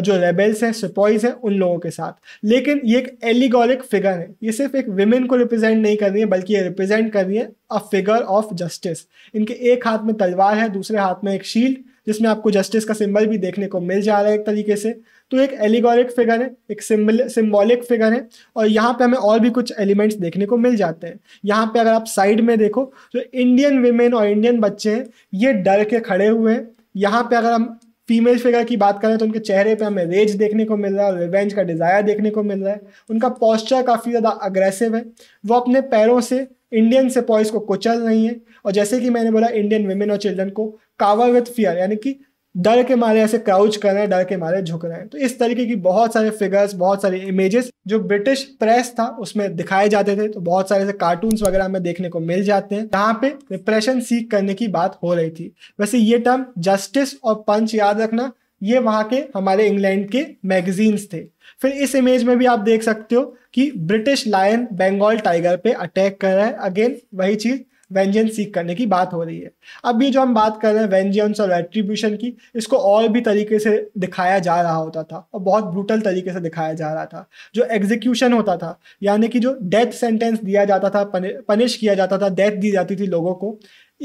जो रेबेल्स हैं सिपॉइज हैं उन लोगों के साथ लेकिन ये एक एलिगोरिक फिगर है ये सिर्फ एक विमेन को रिप्रेजेंट नहीं कर रही है बल्कि ये रिप्रेजेंट कर रही है अ फिगर ऑफ जस्टिस इनके एक हाथ में तलवार है दूसरे हाथ में एक शील्ड जिसमें आपको जस्टिस का सिंबल भी देखने को मिल जा रहा है एक तरीके से तो एक एलिगोरिक फिगर है एक सिम्बल सिम्बॉलिक फिगर है और यहाँ पे हमें और भी कुछ एलिमेंट्स देखने को मिल जाते हैं यहाँ पे अगर आप साइड में देखो तो इंडियन वीमेन और इंडियन बच्चे हैं ये डर के खड़े हुए हैं यहाँ पे अगर हम फीमेल फिगर की बात करें तो उनके चेहरे पे हमें रेज देखने को मिल रहा है रिवेंज का डिज़ायर देखने को मिल रहा है उनका पॉस्चर काफ़ी ज़्यादा अग्रेसिव है वो अपने पैरों से इंडियन पॉइस को कुचल रही हैं और जैसे कि मैंने बोला इंडियन वेमेन और चिल्ड्रन को कावर विथ फियर यानी कि डर के मारे ऐसे क्राउच कर रहे हैं डर के मारे झुक रहे हैं तो इस तरीके की बहुत सारे फिगर्स बहुत सारे इमेजेस जो ब्रिटिश प्रेस था उसमें दिखाए जाते थे तो बहुत सारे ऐसे कार्टून्स वगैरह हमें देखने को मिल जाते हैं जहाँ पे रिप्रेशन सीख करने की बात हो रही थी वैसे ये टर्म जस्टिस और पंच याद रखना ये वहाँ के हमारे इंग्लैंड के मैगजीन्स थे फिर इस इमेज में भी आप देख सकते हो कि ब्रिटिश लायन बंगाल टाइगर पे अटैक कर रहा है अगेन वही चीज़ व्यंजन सीख करने की बात हो रही है अब ये जो हम बात कर रहे हैं वेंजियंस और एट्रीब्यूशन की इसको और भी तरीके से दिखाया जा रहा होता था और बहुत ब्रूटल तरीके से दिखाया जा रहा था जो एग्जीक्यूशन होता था यानी कि जो डेथ सेंटेंस दिया जाता था पनिश किया जाता था डेथ दी जाती थी लोगों को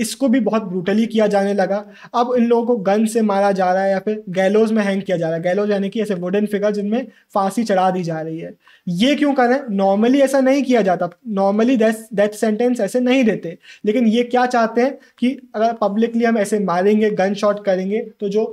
इसको भी बहुत ब्रूटली किया जाने लगा अब इन लोगों को गन से मारा जा रहा है या फिर गैलोज में हैंग किया जा रहा है गैलोज यानी कि ऐसे वुडन फिगर जिनमें फांसी चढ़ा दी जा रही है ये क्यों कर रहे हैं नॉर्मली ऐसा नहीं किया जाता नॉर्मली डेथ सेंटेंस ऐसे नहीं देते लेकिन ये क्या चाहते हैं कि अगर पब्लिकली हम ऐसे मारेंगे गन शॉट करेंगे तो जो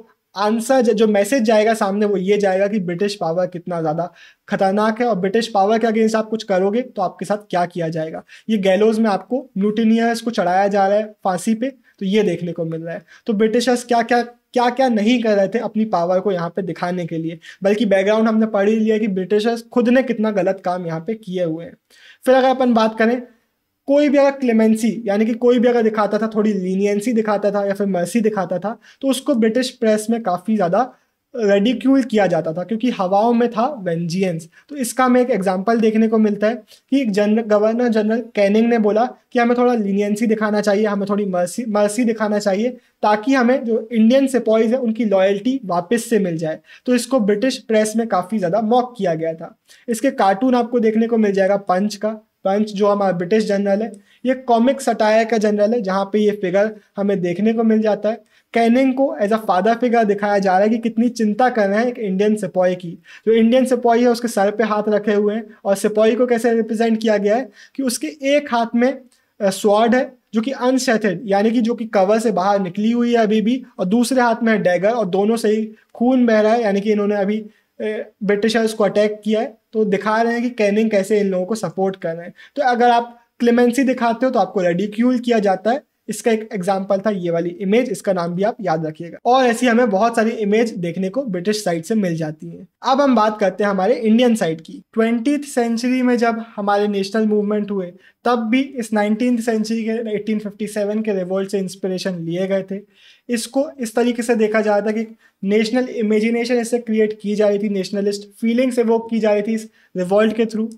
आंसर जो मैसेज जाएगा सामने वो ये जाएगा कि ब्रिटिश पावर कितना ज़्यादा खतरनाक है और ब्रिटिश पावर के अगेंस्ट आप कुछ करोगे तो आपके साथ क्या किया जाएगा ये गैलोज में आपको न्यूटिनियर्स को चढ़ाया जा रहा है फांसी पे तो ये देखने को मिल रहा है तो ब्रिटिशर्स क्या क्या क्या क्या नहीं कर रहे थे अपनी पावर को यहाँ पे दिखाने के लिए बल्कि बैकग्राउंड हमने पढ़ ही लिया कि ब्रिटिशर्स खुद ने कितना गलत काम यहाँ पे किए हुए हैं फिर अगर अपन बात करें कोई भी अगर क्लेमेंसी यानी कि कोई भी अगर दिखाता था थोड़ी लीनियंसी दिखाता था या फिर मर्सी दिखाता था तो उसको ब्रिटिश प्रेस में काफ़ी ज़्यादा रेडिक्यूल किया जाता था क्योंकि हवाओं में था वेंजियंस तो इसका हमें एक एग्जाम्पल देखने को मिलता है कि एक जनरल गवर्नर जनरल कैनिंग ने बोला कि हमें थोड़ा लीनियंसी दिखाना चाहिए हमें थोड़ी मर्सी मर्सी दिखाना चाहिए ताकि हमें जो इंडियन सिपॉइज है उनकी लॉयल्टी वापस से मिल जाए तो इसको ब्रिटिश प्रेस में काफ़ी ज़्यादा मॉक किया गया था इसके कार्टून आपको देखने को मिल जाएगा पंच का पंच जो हमारा ब्रिटिश जनरल है ये कॉमिक सटाया का जनरल है जहाँ पे ये फिगर हमें देखने को मिल जाता है कैनिंग को एज अ फादर फिगर दिखाया जा रहा है कि कितनी चिंता कर रहे हैं एक इंडियन सिपाही की जो इंडियन सिपाही है उसके सर पे हाथ रखे हुए हैं और सिपाही को कैसे रिप्रेजेंट किया गया है कि उसके एक हाथ में स्वॉर्ड है जो कि अनसेटेड यानी कि जो कि कवर से बाहर निकली हुई है अभी भी और दूसरे हाथ में है डैगर और दोनों से ही खून बह रहा है यानी कि इन्होंने अभी ब्रिटिशर्स को अटैक किया है तो दिखा रहे हैं कि कैनिंग कैसे इन लोगों को सपोर्ट कर रहे हैं तो अगर आप क्लेमेंसी दिखाते हो तो आपको रेडिक्यूल किया जाता है इसका एक एग्जाम्पल था ये वाली इमेज इसका नाम भी आप याद रखिएगा और ऐसी हमें बहुत सारी इमेज देखने को ब्रिटिश साइड से मिल जाती है अब हम बात करते हैं हमारे इंडियन साइड की ट्वेंटी सेंचुरी में जब हमारे नेशनल मूवमेंट हुए तब भी इस नाइनटीन सेंचुरी के 1857 के रिवोल्ट से इंस्पिरेशन लिए गए थे इसको इस तरीके से देखा जा रहा था कि नेशनल इमेजिनेशन इससे क्रिएट की जा रही थी नेशनलिस्ट फीलिंग्स वो की जा रही थी इस रिवॉल्ट के थ्रू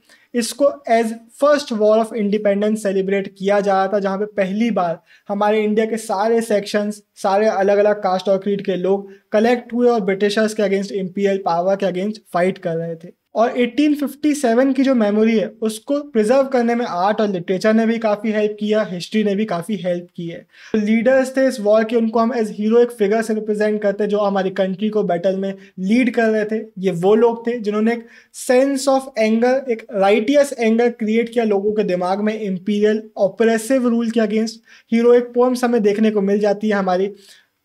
इसको as first war of independence celebrate किया जा रहा था जहाँ पे पहली बार हमारे इंडिया के सारे सेक्शंस सारे अलग अलग कास्ट और क्रीड के लोग कलेक्ट हुए और ब्रिटिशर्स के अगेंस्ट इम्पीरियल पावर के अगेंस्ट फाइट कर रहे थे और 1857 की जो मेमोरी है उसको प्रिजर्व करने में आर्ट और लिटरेचर ने भी काफ़ी हेल्प किया हिस्ट्री ने भी काफ़ी हेल्प की है लीडर्स तो थे इस वॉर के उनको हम एज एक फिगर से रिप्रेजेंट करते जो हमारी कंट्री को बैटल में लीड कर रहे थे ये वो लोग थे जिन्होंने एक सेंस ऑफ एंगर एक राइटियस एंगर क्रिएट किया लोगों के दिमाग में इम्पीरियल ऑपरेसिव रूल के अगेंस्ट हीरो एक पोम्स हमें देखने को मिल जाती है हमारी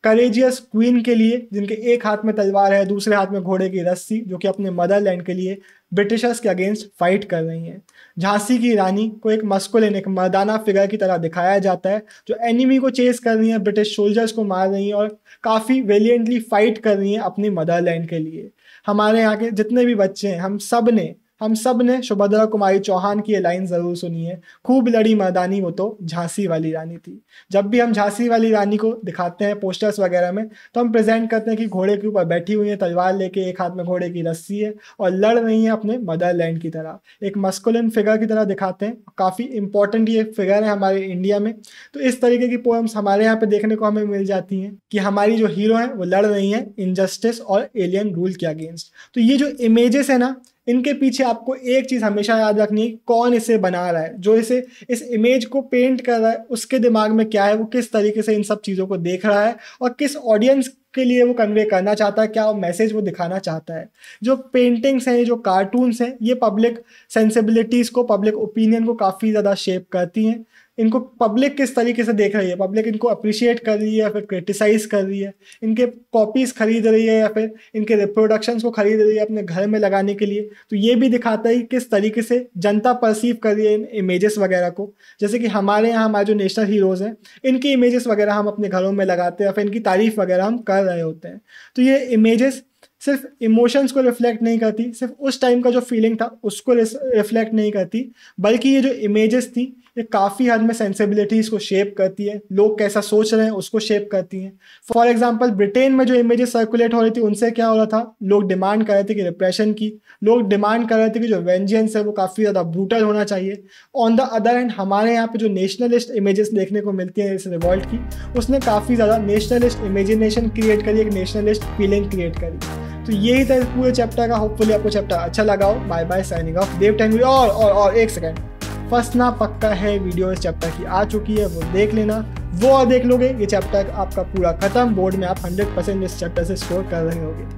करेजियस क्वीन के लिए जिनके एक हाथ में तलवार है दूसरे हाथ में घोड़े की रस्सी जो कि अपने मदरलैंड के लिए ब्रिटिशर्स के अगेंस्ट फाइट कर रही हैं झांसी की रानी को एक मस्कुलिन एक मर्दाना फिगर की तरह दिखाया जाता है जो एनिमी को चेस कर रही है ब्रिटिश सोल्जर्स को मार रही हैं और काफ़ी वेलियंटली फाइट कर रही हैं अपनी मदरलैंड के लिए हमारे यहाँ के जितने भी बच्चे हैं हम सब ने हम सब ने सुभद्रा कुमारी चौहान की ये लाइन ज़रूर सुनी है खूब लड़ी मैदानी वो तो झांसी वाली रानी थी जब भी हम झांसी वाली रानी को दिखाते हैं पोस्टर्स वगैरह में तो हम प्रेजेंट करते हैं कि घोड़े के ऊपर बैठी हुई है तलवार लेके एक हाथ में घोड़े की रस्सी है और लड़ रही है अपने मदरलैंड की तरह एक मस्कुलिन फिगर की तरह दिखाते हैं काफ़ी इंपॉर्टेंट ये फिगर है हमारे इंडिया में तो इस तरीके की पोएम्स हमारे यहाँ पे देखने को हमें मिल जाती हैं कि हमारी जो हीरो हैं वो लड़ रही हैं इनजस्टिस और एलियन रूल के अगेंस्ट तो ये जो इमेजेस है ना इनके पीछे आपको एक चीज़ हमेशा याद रखनी है कौन इसे बना रहा है जो इसे इस इमेज को पेंट कर रहा है उसके दिमाग में क्या है वो किस तरीके से इन सब चीज़ों को देख रहा है और किस ऑडियंस के लिए वो कन्वे करना चाहता है क्या वो मैसेज वो दिखाना चाहता है जो पेंटिंग्स हैं जो कार्टून्स हैं ये पब्लिक सेंसिबिलिटीज़ को पब्लिक ओपिनियन को काफ़ी ज़्यादा शेप करती हैं इनको पब्लिक किस तरीके से देख रही है पब्लिक इनको अप्रिशिएट कर रही है या फिर क्रिटिसाइज कर रही है इनके कॉपीज़ खरीद रही है या फिर इनके रिप्रोडक्शन को खरीद रही है अपने घर में लगाने के लिए तो ये भी दिखाता है कि किस तरीके से जनता परसीव कर रही है इन इमेजेस वगैरह को जैसे कि हमारे यहाँ हमारे जो नेशनल हीरोज़ हैं इनकी इमेजेस वगैरह हम अपने घरों में लगाते हैं या फिर इनकी तारीफ़ वगैरह हम कर रहे होते हैं तो ये इमेजेस सिर्फ इमोशंस को रिफ्लेक्ट नहीं करती सिर्फ उस टाइम का जो फीलिंग था उसको रिफ्लेक्ट नहीं करती बल्कि ये जो इमेजेस थी ये काफ़ी हद में सेंसिबिलिटीज़ को शेप करती है लोग कैसा सोच रहे हैं उसको शेप करती हैं फॉर एग्जाम्पल ब्रिटेन में जो इमेजेस सर्कुलेट हो रही थी उनसे क्या हो रहा था लोग डिमांड कर रहे थे कि रिप्रेशन की लोग डिमांड कर रहे थे कि जो वेंजियंस है वो काफ़ी ज़्यादा ब्रूटल होना चाहिए ऑन द अदर हैंड हमारे यहाँ पर जो नेशनलिस्ट इमेजेस देखने को मिलती हैं इस रिवॉल्ट की उसने काफ़ी ज़्यादा नेशनलिस्ट इमेजिनेशन क्रिएट करी एक नेशनलिस्ट फीलिंग क्रिएट करी तो यही था पूरे चैप्टर का होपफुली आपको चैप्टर अच्छा लगा हो bye bye signing off Dev Tengri और और और एक सेकंड फंसना पक्का है वीडियो इस चैप्टर की आ चुकी है वो देख लेना वो देख लोगे ये चैप्टर आपका पूरा खत्म बोर्ड में आप 100 परसेंट इस चैप्टर से स्कोर कर रहे होगे